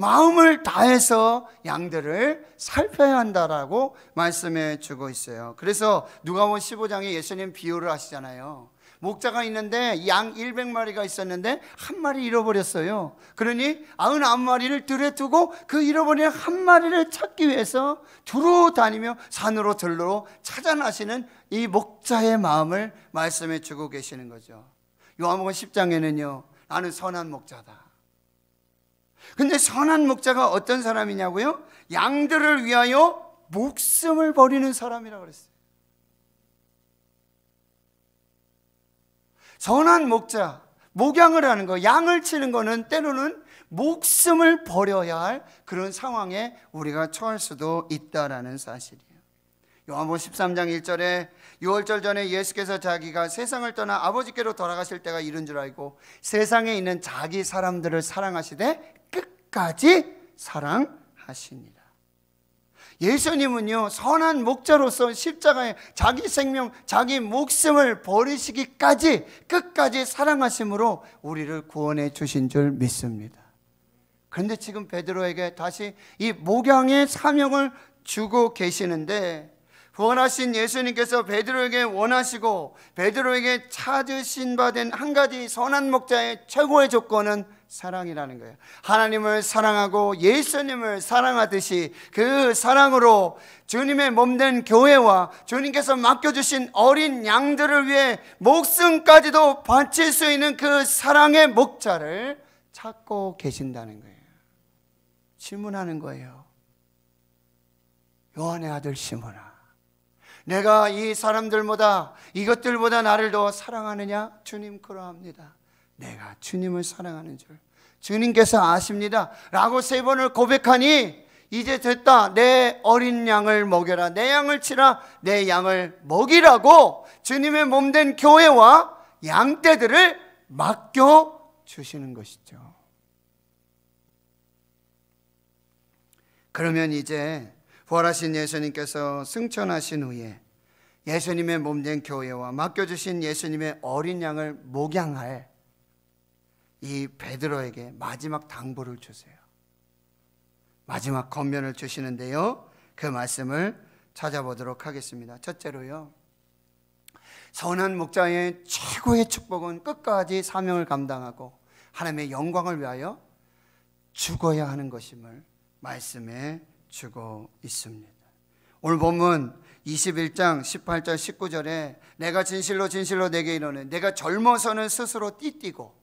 마음을 다해서 양들을 살펴야 한다라고 말씀해 주고 있어요. 그래서 누가복음 15장에 예수님 비유를 하시잖아요. 목자가 있는데 양 100마리가 있었는데 한 마리 잃어버렸어요. 그러니 99마리를 들에 두고 그 잃어버린 한 마리를 찾기 위해서 두루 다니며 산으로 들로 찾아나시는 이 목자의 마음을 말씀해 주고 계시는 거죠. 요한복음 10장에는요. 나는 선한 목자다. 근데 선한 목자가 어떤 사람이냐고요? 양들을 위하여 목숨을 버리는 사람이라고 그랬어요. 선한 목자, 목양을 하는 거, 양을 치는 거는 때로는 목숨을 버려야 할 그런 상황에 우리가 처할 수도 있다라는 사실이에요. 요한복음 13장 1절에 6월절 전에 예수께서 자기가 세상을 떠나 아버지께로 돌아가실 때가 이른 줄 알고 세상에 있는 자기 사람들을 사랑하시되 끝까지 사랑하시니라. 예수님은요, 선한 목자로서 십자가에 자기 생명, 자기 목숨을 버리시기까지 끝까지 사랑하심으로 우리를 구원해 주신 줄 믿습니다. 그런데 지금 베드로에게 다시 이 목양의 사명을 주고 계시는데 구원하신 예수님께서 베드로에게 원하시고 베드로에게 찾으신 바 된 한 가지 선한 목자의 최고의 조건은 사랑이라는 거예요. 하나님을 사랑하고 예수님을 사랑하듯이 그 사랑으로 주님의 몸된 교회와 주님께서 맡겨주신 어린 양들을 위해 목숨까지도 바칠 수 있는 그 사랑의 목자를 찾고 계신다는 거예요. 질문하는 거예요. 요한의 아들 시몬아. 내가 이 사람들보다 이것들보다 나를 더 사랑하느냐? 주님 그러합니다. 내가 주님을 사랑하는 줄 주님께서 아십니다. 라고 세 번을 고백하니 이제 됐다. 내 어린 양을 먹여라. 내 양을 치라. 내 양을 먹이라고 주님의 몸된 교회와 양떼들을 맡겨 주시는 것이죠. 그러면 이제 부활하신 예수님께서 승천하신 후에 예수님의 몸된 교회와 맡겨주신 예수님의 어린 양을 목양할 이 베드로에게 마지막 당부를 주세요. 마지막 겉면을 주시는데요. 그 말씀을 찾아보도록 하겠습니다. 첫째로요. 선한 목자의 최고의 축복은 끝까지 사명을 감당하고 하나님의 영광을 위하여 죽어야 하는 것임을 말씀해 주고 있습니다. 오늘 본문 21장 18절 19절에 내가 진실로 진실로 내게 이르는 내가 젊어서는 스스로 띠띠고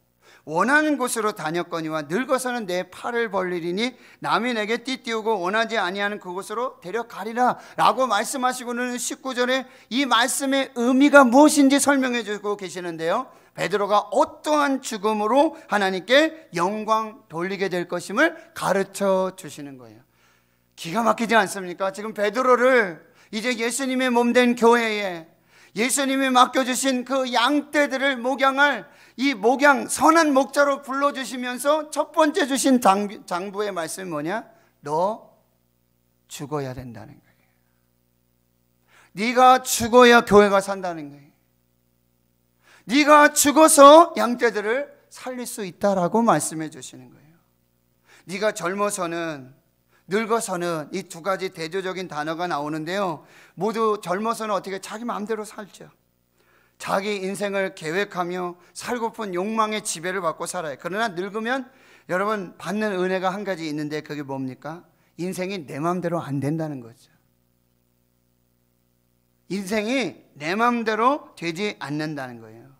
원하는 곳으로 다녔거니와 늙어서는 내 팔을 벌리리니 남이 내게 띠띠우고 원하지 아니하는 그곳으로 데려가리라 라고 말씀하시고는 19절에 이 말씀의 의미가 무엇인지 설명해 주고 계시는데요 베드로가 어떠한 죽음으로 하나님께 영광 돌리게 될 것임을 가르쳐 주시는 거예요 기가 막히지 않습니까? 지금 베드로를 이제 예수님의 몸된 교회에 예수님이 맡겨주신 그 양떼들을 목양할 이 목양 선한 목자로 불러주시면서 첫 번째 주신 장부, 의 말씀이 뭐냐? 너 죽어야 된다는 거예요. 네가 죽어야 교회가 산다는 거예요. 네가 죽어서 양떼들을 살릴 수 있다라고 말씀해 주시는 거예요. 네가 젊어서는 늙어서는 이 두 가지 대조적인 단어가 나오는데요. 모두 젊어서는 어떻게 자기 마음대로 살죠. 자기 인생을 계획하며 살고픈 욕망의 지배를 받고 살아요. 그러나 늙으면 여러분 받는 은혜가 한 가지 있는데 그게 뭡니까? 인생이 내 마음대로 안 된다는 거죠. 인생이 내 마음대로 되지 않는다는 거예요.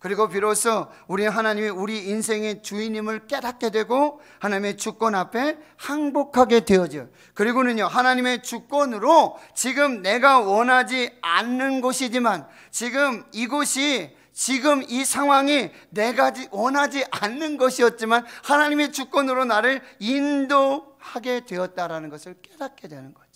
그리고 비로소 우리 하나님이 우리 인생의 주인임을 깨닫게 되고 하나님의 주권 앞에 항복하게 되어져. 그리고는요, 하나님의 주권으로 지금 내가 원하지 않는 곳이지만 지금 이곳이 지금 이 상황이 내가 원하지 않는 것이었지만 하나님의 주권으로 나를 인도하게 되었다라는 것을 깨닫게 되는 거죠.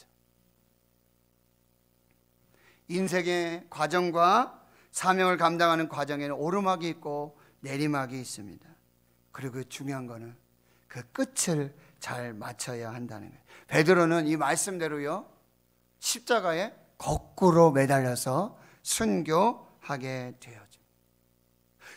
인생의 과정과 사명을 감당하는 과정에는 오르막이 있고 내리막이 있습니다. 그리고 중요한 거는 그 끝을 잘 맞춰야 한다는 거예요. 베드로는 이 말씀대로요. 십자가에 거꾸로 매달려서 순교하게 되어져.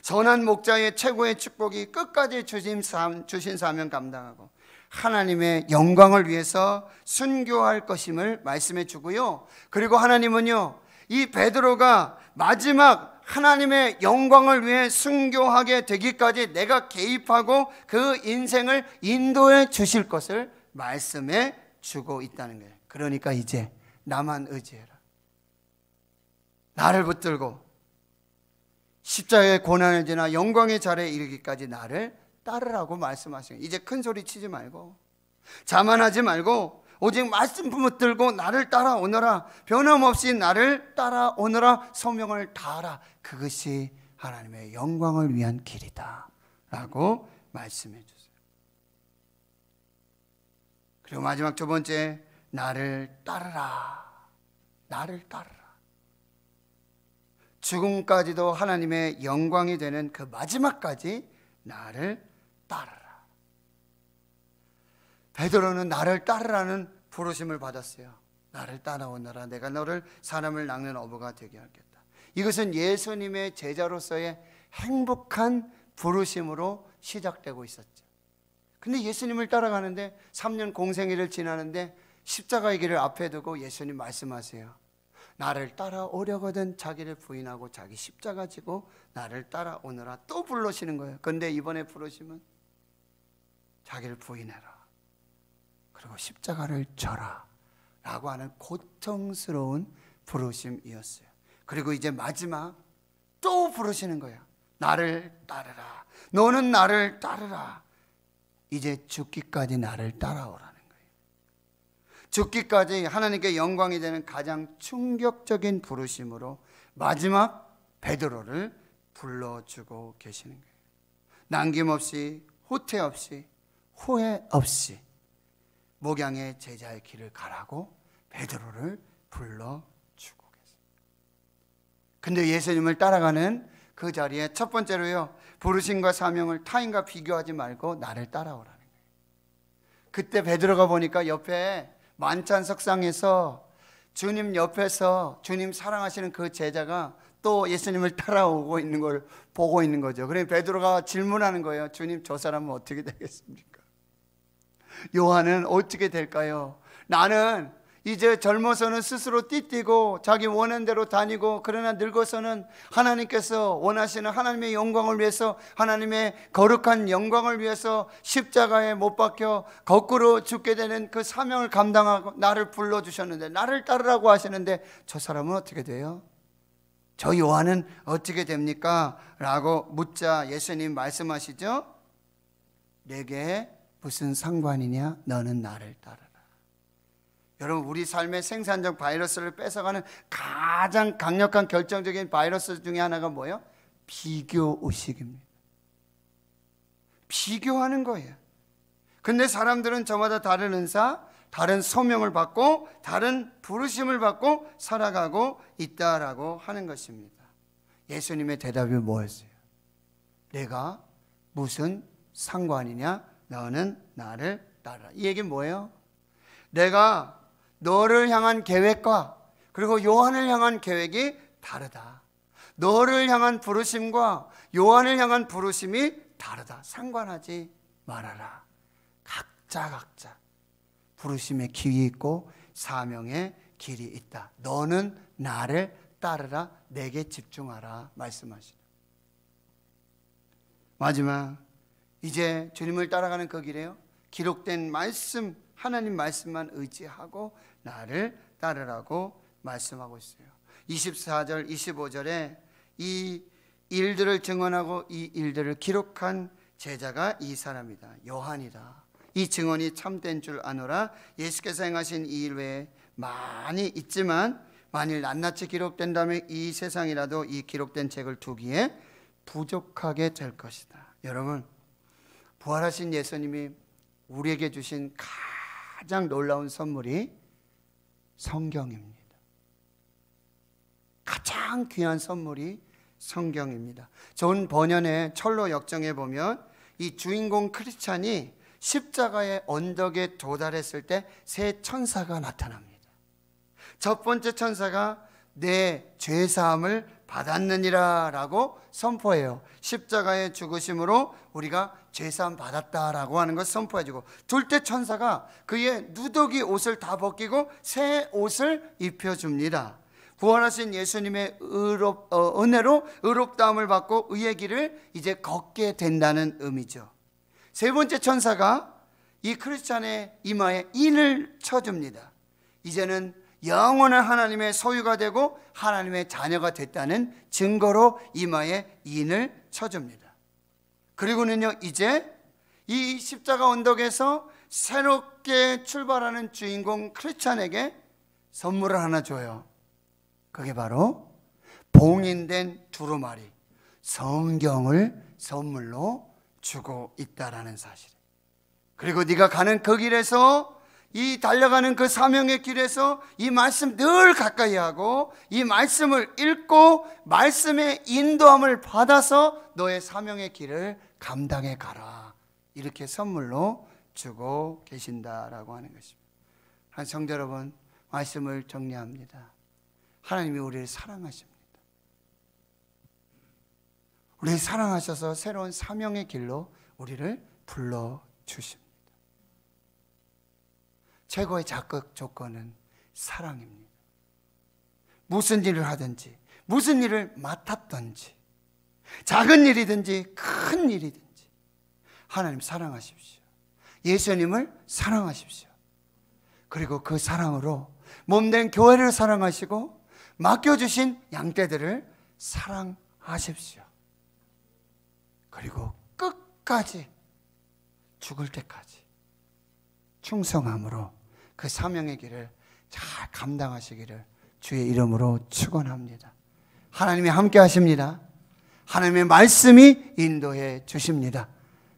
선한 목자의 최고의 축복이 끝까지 주신, 사 주신 사명 감당하고 하나님의 영광을 위해서 순교할 것임을 말씀해 주고요. 그리고 하나님은요. 이 베드로가 마지막 하나님의 영광을 위해 순교하게 되기까지 내가 개입하고 그 인생을 인도해 주실 것을 말씀해 주고 있다는 거예요. 그러니까 이제 나만 의지해라. 나를 붙들고 십자의 고난을 지나 영광의 자리에 이르기까지 나를 따르라고 말씀하시는 거예요. 이제 큰 소리 치지 말고 자만하지 말고 오직 말씀 붙들고 나를 따라오너라 변함없이 나를 따라오너라 소명을 다하라 그것이 하나님의 영광을 위한 길이다 라고 말씀해 주세요 그리고 마지막 두 번째 나를 따르라 나를 따르라 죽음까지도 하나님의 영광이 되는 그 마지막까지 나를 따르라 베드로는 나를 따르라는 부르심을 받았어요. 나를 따라오너라. 내가 너를 사람을 낚는 어부가 되게 하겠다. 이것은 예수님의 제자로서의 행복한 부르심으로 시작되고 있었죠. 근데 예수님을 따라가는데 3년 공생일을 지나는데 십자가의 길을 앞에 두고 예수님 말씀하세요. 나를 따라오려거든 자기를 부인하고 자기 십자가 지고 나를 따라오느라 또 부르시는 거예요. 근데 이번에 부르시면 자기를 부인해라. 그리고 십자가를 져라 라고 하는 고통스러운 부르심이었어요. 그리고 이제 마지막 또 부르시는 거예요. 나를 따르라. 너는 나를 따르라. 이제 죽기까지 나를 따라오라는 거예요. 죽기까지 하나님께 영광이 되는 가장 충격적인 부르심으로 마지막 베드로를 불러주고 계시는 거예요. 남김없이 후퇴 없이 후회 없이 목양의 제자의 길을 가라고 베드로를 불러 주고 계십니다. 근데 예수님을 따라가는 그 자리에 첫 번째로요. 부르심과 사명을 타인과 비교하지 말고 나를 따라오라는 거예요. 그때 베드로가 보니까 옆에 만찬 석상에서 주님 옆에서 주님 사랑하시는 그 제자가 또 예수님을 따라오고 있는 걸 보고 있는 거죠. 그래 베드로가 질문하는 거예요. 주님 저 사람은 어떻게 되겠습니까? 요한은 어떻게 될까요? 나는 이제 젊어서는 스스로 띠뛰고 자기 원하는 대로 다니고 그러나 늙어서는 하나님께서 원하시는 하나님의 영광을 위해서 하나님의 거룩한 영광을 위해서 십자가에 못 박혀 거꾸로 죽게 되는 그 사명을 감당하고 나를 불러 주셨는데 나를 따르라고 하시는데 저 사람은 어떻게 돼요? 저 요한은 어떻게 됩니까? 라고 묻자 예수님 말씀하시죠. 내게 무슨 상관이냐? 너는 나를 따르라. 여러분, 우리 삶의 생산적 바이러스를 뺏어가는 가장 강력한 결정적인 바이러스 중에 하나가 뭐예요? 비교 의식입니다. 비교하는 거예요. 근데 사람들은 저마다 다른 은사, 다른 소명을 받고, 다른 부르심을 받고 살아가고 있다라고 하는 것입니다. 예수님의 대답이 뭐였어요? 내가 무슨 상관이냐? 너는 나를 따르라. 이 얘기는 뭐예요? 내가 너를 향한 계획과 그리고 요한을 향한 계획이 다르다. 너를 향한 부르심과 요한을 향한 부르심이 다르다. 상관하지 말아라. 각자 각자 부르심의 길이 있고 사명의 길이 있다. 너는 나를 따르라. 내게 집중하라. 말씀하시다. 마지막 이제 주님을 따라가는 그 길에요. 기록된 말씀, 하나님 말씀만 의지하고 나를 따르라고 말씀하고 있어요. 24절, 25절에 이 일들을 증언하고 이 일들을 기록한 제자가 이 사람이다. 요한이다. 이 증언이 참된 줄 아노라 예수께서 행하신 이 일 외에 많이 있지만 만일 낱낱이 기록된다면 이 세상이라도 이 기록된 책을 두기에 부족하게 될 것이다. 여러분 부활하신 예수님이 우리에게 주신 가장 놀라운 선물이 성경입니다. 가장 귀한 선물이 성경입니다. 존 번연의 철로 역정에 보면 이 주인공 크리스찬이 십자가의 언덕에 도달했을 때세 천사가 나타납니다. 첫 번째 천사가 내 죄사함을 받았느니라 라고 선포해요. 십자가의 죽으심으로 우리가 죄사함 받았다라고 하는 것을 선포해주고 둘째 천사가 그의 누더기 옷을 다 벗기고 새 옷을 입혀줍니다. 부활하신 예수님의 의롭, 어, 은혜로 의롭다함을 받고 의의 길을 이제 걷게 된다는 의미죠. 세 번째 천사가 이 크리스찬의 이마에 인을 쳐줍니다. 이제는 영원한 하나님의 소유가 되고 하나님의 자녀가 됐다는 증거로 이마에 인을 쳐줍니다. 그리고는요, 이제 이 십자가 언덕에서 새롭게 출발하는 주인공 크리스찬에게 선물을 하나 줘요. 그게 바로 봉인된 두루마리 성경을 선물로 주고 있다라는 사실. 그리고 네가 가는 그 길에서 이 달려가는 그 사명의 길에서 이 말씀 늘 가까이 하고 이 말씀을 읽고 말씀의 인도함을 받아서 너의 사명의 길을 감당해 가라. 이렇게 선물로 주고 계신다라고 하는 것입니다. 한 성자 여러분, 말씀을 정리합니다. 하나님이 우리를 사랑하십니다. 우리 사랑하셔서 새로운 사명의 길로 우리를 불러 주십니다. 최고의 자극 조건은 사랑입니다. 무슨 일을 하든지, 무슨 일을 맡았든지, 작은 일이든지 큰 일이든지 하나님 사랑하십시오. 예수님을 사랑하십시오. 그리고 그 사랑으로 몸된 교회를 사랑하시고 맡겨주신 양떼들을 사랑하십시오. 그리고 끝까지 죽을 때까지 충성함으로 그 사명의 길을 잘 감당하시기를 주의 이름으로 축원합니다. 하나님이 함께 하십니다. 하나님의 말씀이 인도해 주십니다.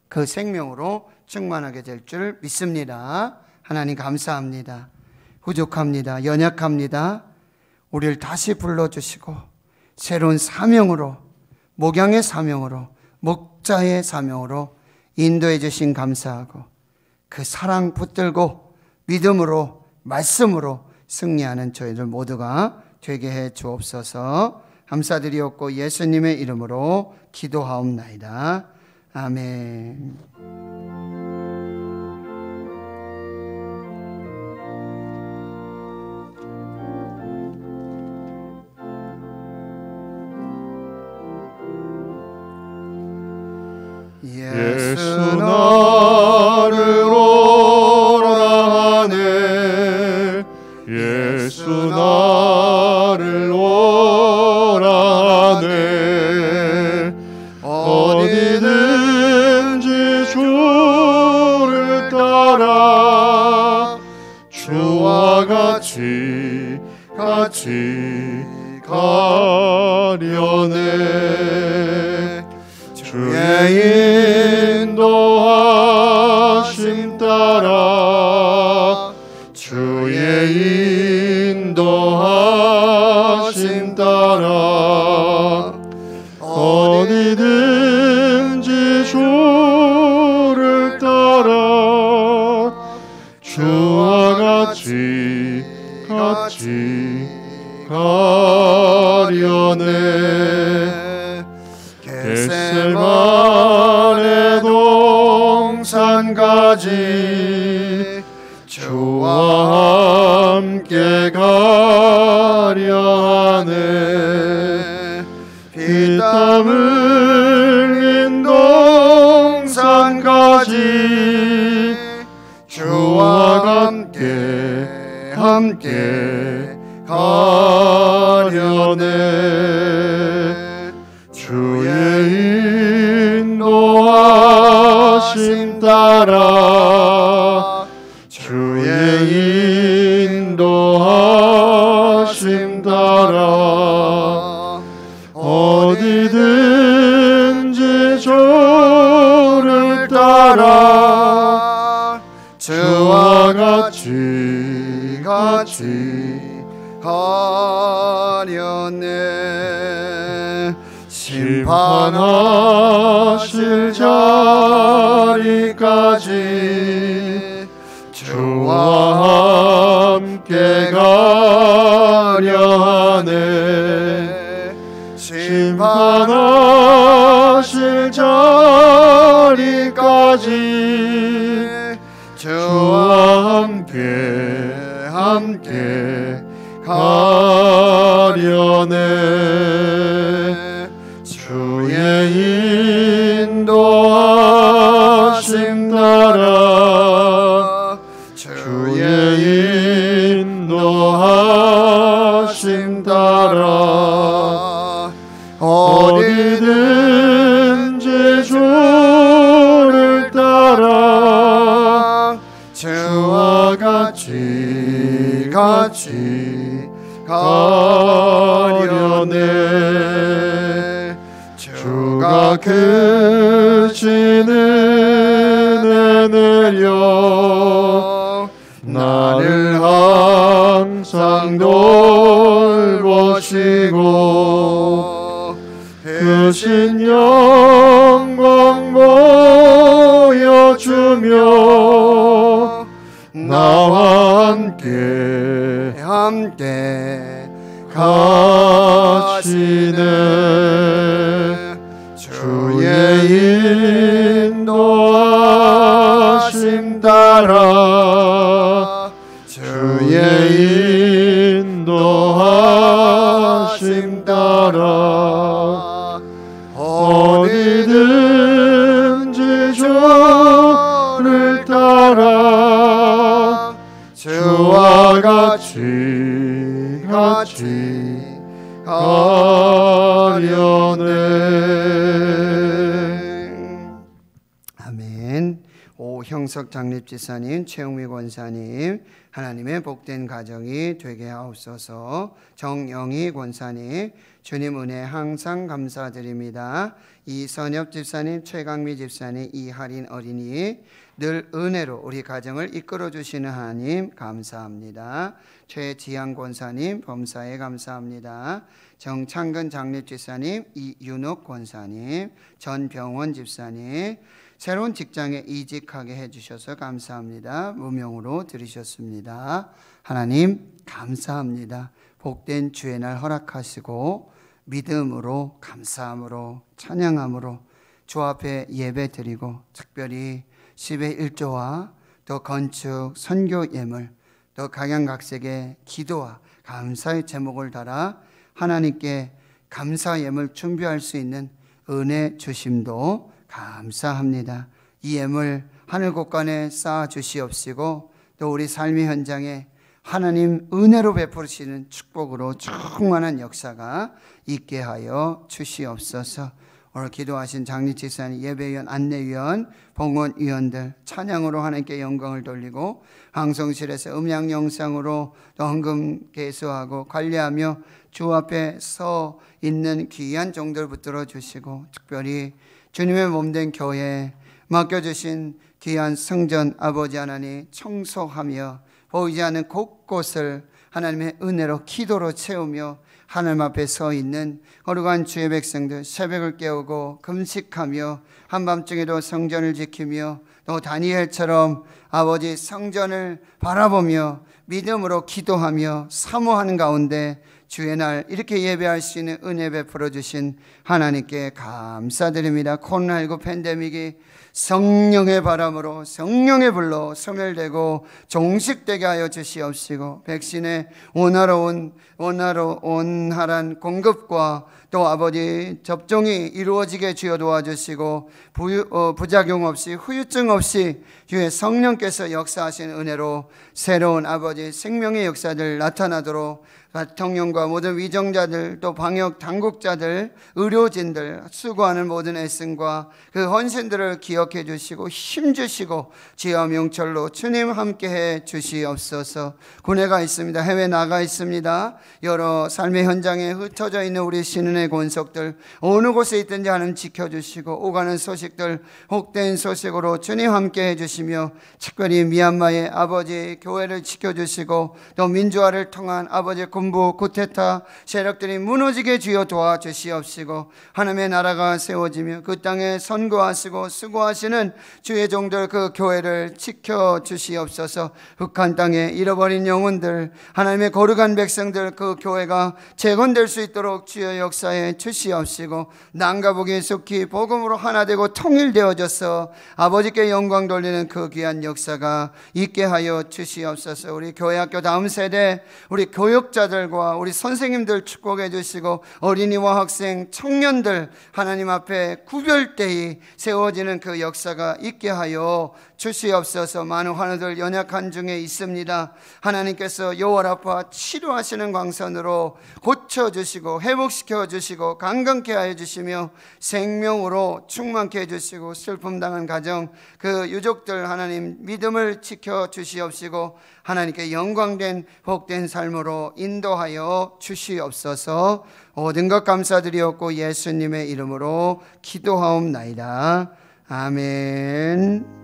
그 생명으로 충만하게 될 줄 믿습니다. 하나님 감사합니다. 부족합니다. 연약합니다. 우리를 다시 불러주시고 새로운 사명으로 목양의 사명으로 목자의 사명으로 인도해 주신 감사하고 그 사랑 붙들고 믿음으로 말씀으로 승리하는 저희들 모두가 되게 해 주옵소서. 감사드리었고 예수님의 이름으로 기도하옵나이다. 아멘. 예수 나를 오라 하네 예수 나를 오라 하려네 장립지사님, 최용미 권사님, 하나님의 복된 가정이 되게 하옵소서. 정영희 권사님, 주님 은혜 항상 감사드립니다. 이선엽 집사님, 최강미 집사님, 이하린 어린이 늘 은혜로 우리 가정을 이끌어 주시는 하나님 감사합니다. 최지향 권사님, 범사에 감사합니다. 정창근 장립지사님, 이윤옥 권사님, 전병원 집사님, 새로운 직장에 이직하게 해주셔서 감사합니다. 무명으로 들으셨습니다. 하나님 감사합니다. 복된 주의 날 허락하시고 믿음으로 감사함으로 찬양함으로 주 앞에 예배 드리고 특별히 10의 1조와 또 건축 선교 예물 또 각양각색의 기도와 감사의 제목을 달아 하나님께 감사 예물 준비할 수 있는 은혜 주심도 감사합니다. 이 예물 하늘 곳간에 쌓아 주시옵시고 또 우리 삶의 현장에 하나님 은혜로 베푸시는 축복으로 충만한 역사가 있게 하여 주시옵소서. 오늘 기도하신 장리치사님, 예배위원, 안내위원, 봉헌위원들 찬양으로 하나님께 영광을 돌리고 항성실에서 음향 영상으로 또 헌금 개수하고 관리하며 주 앞에 서 있는 귀한 종들 붙들어 주시고 특별히 주님의 몸된 교회 맡겨주신 귀한 성전 아버지 하나님 청소하며 보이지 않는 곳곳을 하나님의 은혜로 기도로 채우며 하나님 앞에 서 있는 거룩간 주의 백성들 새벽을 깨우고 금식하며 한밤중에도 성전을 지키며 또 다니엘처럼 아버지 성전을 바라보며 믿음으로 기도하며 사모하는 가운데 주의 날 이렇게 예배할 수 있는 은혜 베풀어 주신 하나님께 감사드립니다. 코로나19 팬데믹이 성령의 바람으로 성령의 불로 소멸되고 종식되게 하여 주시옵시고 백신의 원활한 원활한 공급과 또 아버지 접종이 이루어지게 주여 도와주시고 부, 어, 부작용 없이 후유증 없이 주의 성령께서 역사하신 은혜로 새로운 아버지 생명의 역사들 나타나도록 대통령과 그러니까 모든 위정자들 또 방역 당국자들 의료진들 수고하는 모든 애씀과 그 헌신들을 기억해 주시고 힘 주시고 지와 명철로 주님 함께해 주시옵소서 군회가 있습니다 해외 나가 있습니다 여러 삶의 현장에 흩어져 있는 우리 신은의 권속들 어느 곳에 있든지 하나님 지켜주시고 오가는 소식들 혹된 소식으로 주님 함께해 주시며 특별히 미얀마의 아버지 교회를 지켜주시고 또 민주화를 통한 아버지 의 군부, 쿠데타 세력들이 무너지게 주여 도와주시옵시고 하나님의 나라가 세워지며 그 땅에 선거하시고 수고하시는 주의 종들 그 교회를 지켜 주시옵소서. 북한 땅에 잃어버린 영혼들, 하나님의 거룩한 백성들 그 교회가 재건될 수 있도록 주여 역사에 주시옵시고 난가복이 속히 복음으로 하나 되고 통일되어져서 아버지께 영광 돌리는 그 귀한 역사가 있게 하여 주시옵소서. 우리 교회 학교 다음 세대 우리 교육자 목회자들과 우리 선생님들 축복해 주시고 어린이와 학생, 청년들 하나님 앞에 구별되이 세워지는 그 역사가 있게 하여 주시옵소서 많은 환우들 연약한 중에 있습니다. 하나님께서 요월 아파 치료하시는 광선으로 고쳐주시고 회복시켜 주시고 강건케 하여 주시며 생명으로 충만케 해주시고 슬픔 당한 가정 그 유족들 하나님 믿음을 지켜 주시옵시고 하나님께 영광된 복된 삶으로 인도하여 주시옵소서 모든 것 감사드리옵고 예수님의 이름으로 기도하옵나이다. 아멘.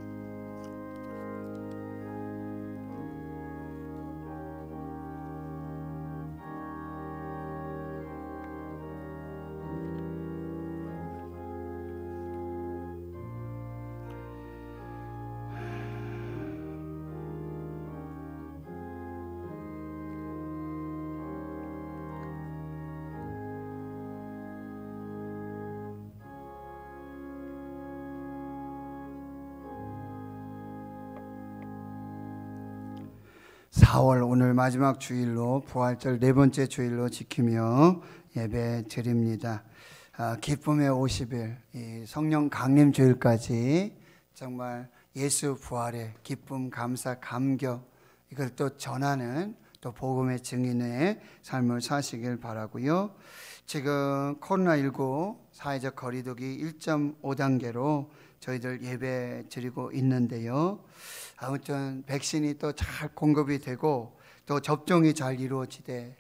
4월 오늘 마지막 주일로 부활절 네 번째 주일로 지키며 예배 드립니다. 아, 기쁨의 50일 성령 강림 주일까지 정말 예수 부활의 기쁨, 감사, 감격 이걸 또 전하는 또 복음의 증인의 삶을 사시길 바라고요. 지금 코로나19 사회적 거리두기 1.5단계로 저희들 예배 드리고 있는데요. 아무튼 백신이 또 잘 공급이 되고 또 접종이 잘 이루어지되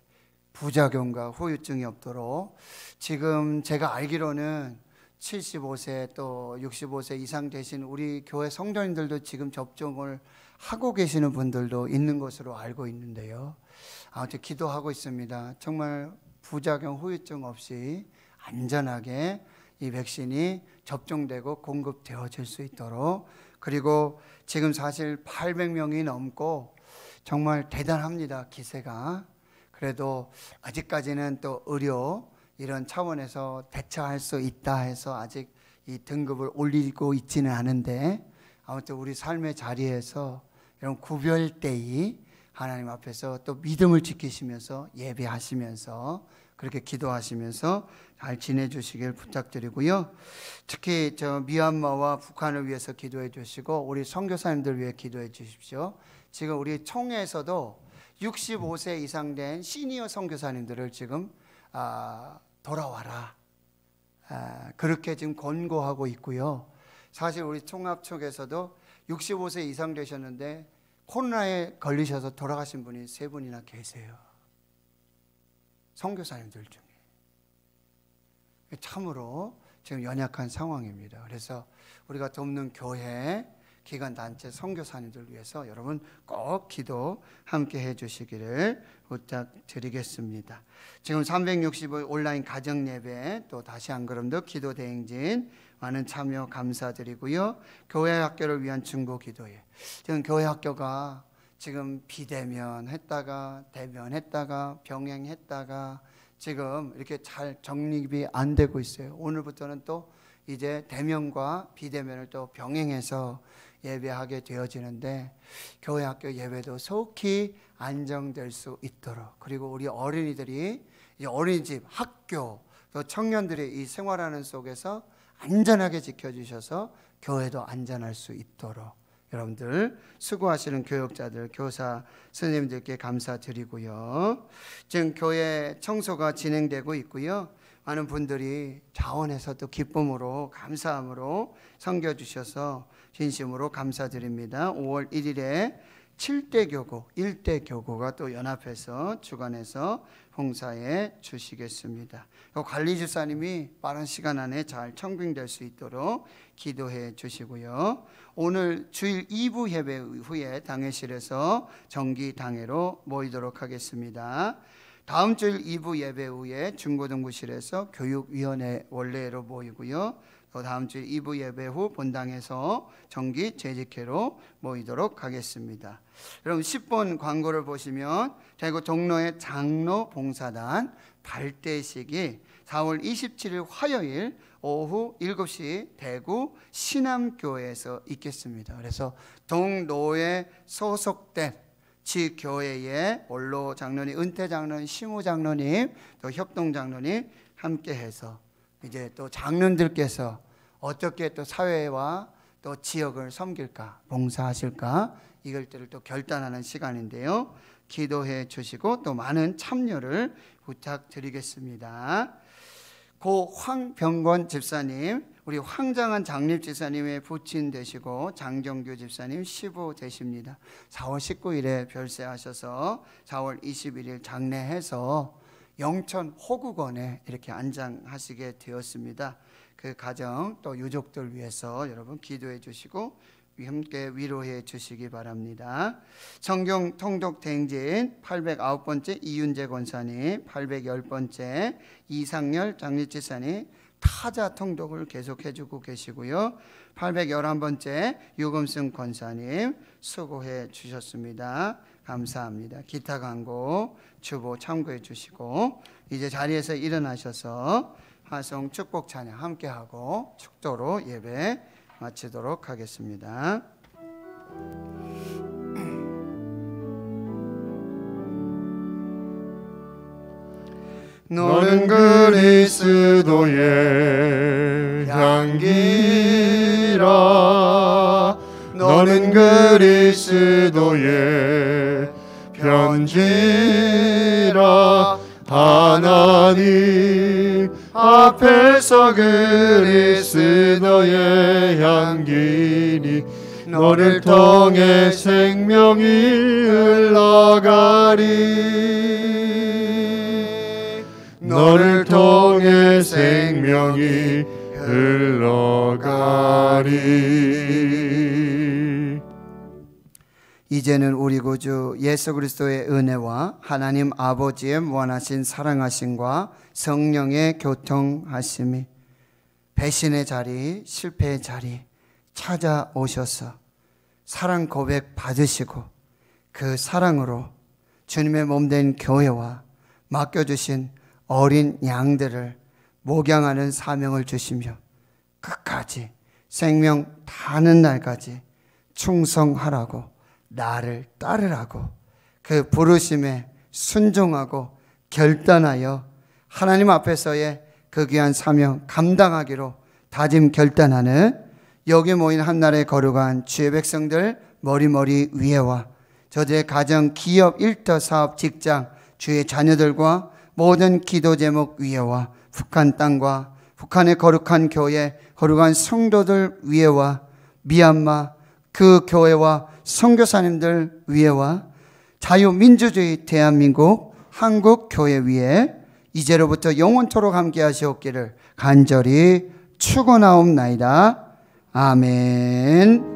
부작용과 후유증이 없도록 지금 제가 알기로는 75세 또 65세 이상 되신 우리 교회 성도님들도 지금 접종을 하고 계시는 분들도 있는 것으로 알고 있는데요. 아무튼 기도하고 있습니다. 정말 부작용 후유증 없이 안전하게 이 백신이 접종되고 공급되어질 수 있도록 그리고 지금 사실 800명이 넘고 정말 대단합니다. 기세가. 그래도 아직까지는 또 의료 이런 차원에서 대처할 수 있다 해서 아직 이 등급을 올리고 있지는 않은데 아무튼 우리 삶의 자리에서 이런 구별대의 하나님 앞에서 또 믿음을 지키시면서 예배하시면서 그렇게 기도하시면서 잘 지내주시길 부탁드리고요. 특히 저 미얀마와 북한을 위해서 기도해 주시고 우리 선교사님들 위해 기도해 주십시오. 지금 우리 총회에서도 65세 이상 된 시니어 선교사님들을 지금 아, 돌아와라 아, 그렇게 지금 권고하고 있고요. 사실 우리 총합 쪽에서도 65세 이상 되셨는데 코로나에 걸리셔서 돌아가신 분이 세 분이나 계세요. 성교사님들 중에 참으로 지금 연약한 상황입니다. 그래서 우리가 돕는 교회 기관 단체 성교사님들 위해서 여러분 꼭 기도 함께 해 주시기를 부탁드리겠습니다. 지금 365 온라인 가정 예배 또 다시 안 그럼도 기도 대행진 많은 참여 감사드리고요. 교회 학교를 위한 중고 기도회. 지금 교회 학교가 지금 비대면 했다가 대면 했다가 병행했다가 지금 이렇게 잘 정립이 안 되고 있어요. 오늘부터는 또 이제 대면과 비대면을 또 병행해서 예배하게 되어지는데 교회 학교 예배도 속히 안정될 수 있도록 그리고 우리 어린이들이 어린이집, 학교, 또 청년들이 이 생활하는 속에서 안전하게 지켜주셔서 교회도 안전할 수 있도록 여러분들 수고하시는 교역자들, 교사 선생님들께 감사드리고요. 지금 교회 청소가 진행되고 있고요. 많은 분들이 자원해서 또 기쁨으로 감사함으로 섬겨 주셔서 진심으로 감사드립니다. 5월 1일에 7대 교구, 1대 교구가 또 연합해서 주관해서 봉사해 주시겠습니다. 그 관리주사님이 빠른 시간 안에 잘 청빙될 수 있도록 기도해 주시고요. 오늘 주일 2부 예배 후에 당회실에서 정기 당회로 모이도록 하겠습니다. 다음 주일 2부 예배 후에 중고등부실에서 교육위원회 원례로 모이고요. 또 그 다음 주 2부 예배 후 본당에서 정기 재직회로 모이도록 하겠습니다. 여러분 10번 광고를 보시면 대구 종로의 장로 봉사단 발대식이 4월 27일 화요일 오후 7시 대구 신암교회에서 있겠습니다. 그래서 동로에 소속된 지교회의 원로 장로님, 은퇴 장로님, 심우 장로님, 또 협동 장로님 함께해서 이제 또 장로님들께서 어떻게 또 사회와 또 지역을 섬길까, 봉사하실까 이걸 때를 또 결단하는 시간인데요. 기도해 주시고 또 많은 참여를 부탁드리겠습니다. 고 황병권 집사님, 우리 황장한 장립 집사님의 부친 되시고 장정규 집사님 시부 되십니다. 4월 19일에 별세하셔서 4월 21일 장례해서 영천 호국원에 이렇게 안장하시게 되었습니다. 그 가정 또 유족들 위해서 여러분 기도해 주시고 함께 위로해 주시기 바랍니다. 성경 통독 대행진 809번째 이윤재 권사님, 810번째 이상열 장리치사님 타자 통독을 계속해 주고 계시고요. 811번째 유금승 권사님 수고해 주셨습니다. 감사합니다. 기타 광고 주보 참고해 주시고 이제 자리에서 일어나셔서 화성 축복 찬양 함께하고 축도로 예배 마치도록 하겠습니다. 너는 그리스도의 향기라 너는 그리스도의 편지라 하나님 앞에서 그리스너의 향기니 너를 통해 생명이 흘러가리 너를 통해 생명이 흘러가리 이제는 우리 구주 예수 그리스도의 은혜와 하나님 아버지의 원하신 사랑하심과 성령의 교통하심이 배신의 자리, 실패의 자리 찾아오셔서 사랑 고백 받으시고 그 사랑으로 주님의 몸된 교회와 맡겨주신 어린 양들을 목양하는 사명을 주시며 끝까지 생명 다는 날까지 충성하라고 나를 따르라고 그 부르심에 순종하고 결단하여 하나님 앞에서의 그 귀한 사명 감당하기로 다짐 결단하는 여기 모인 한나의 거룩한 주의 백성들 머리머리 위에와 저제 가정, 기업, 일터, 사업, 직장, 주의 자녀들과 모든 기도 제목 위에와 북한 땅과 북한의 거룩한 교회, 거룩한 성도들 위에와 미얀마 그 교회와 성교사님들 위에와 자유민주주의 대한민국 한국 교회 위에 이제로부터 영원토록 함께 하시옵기를 간절히 추고나옵나이다. 아멘.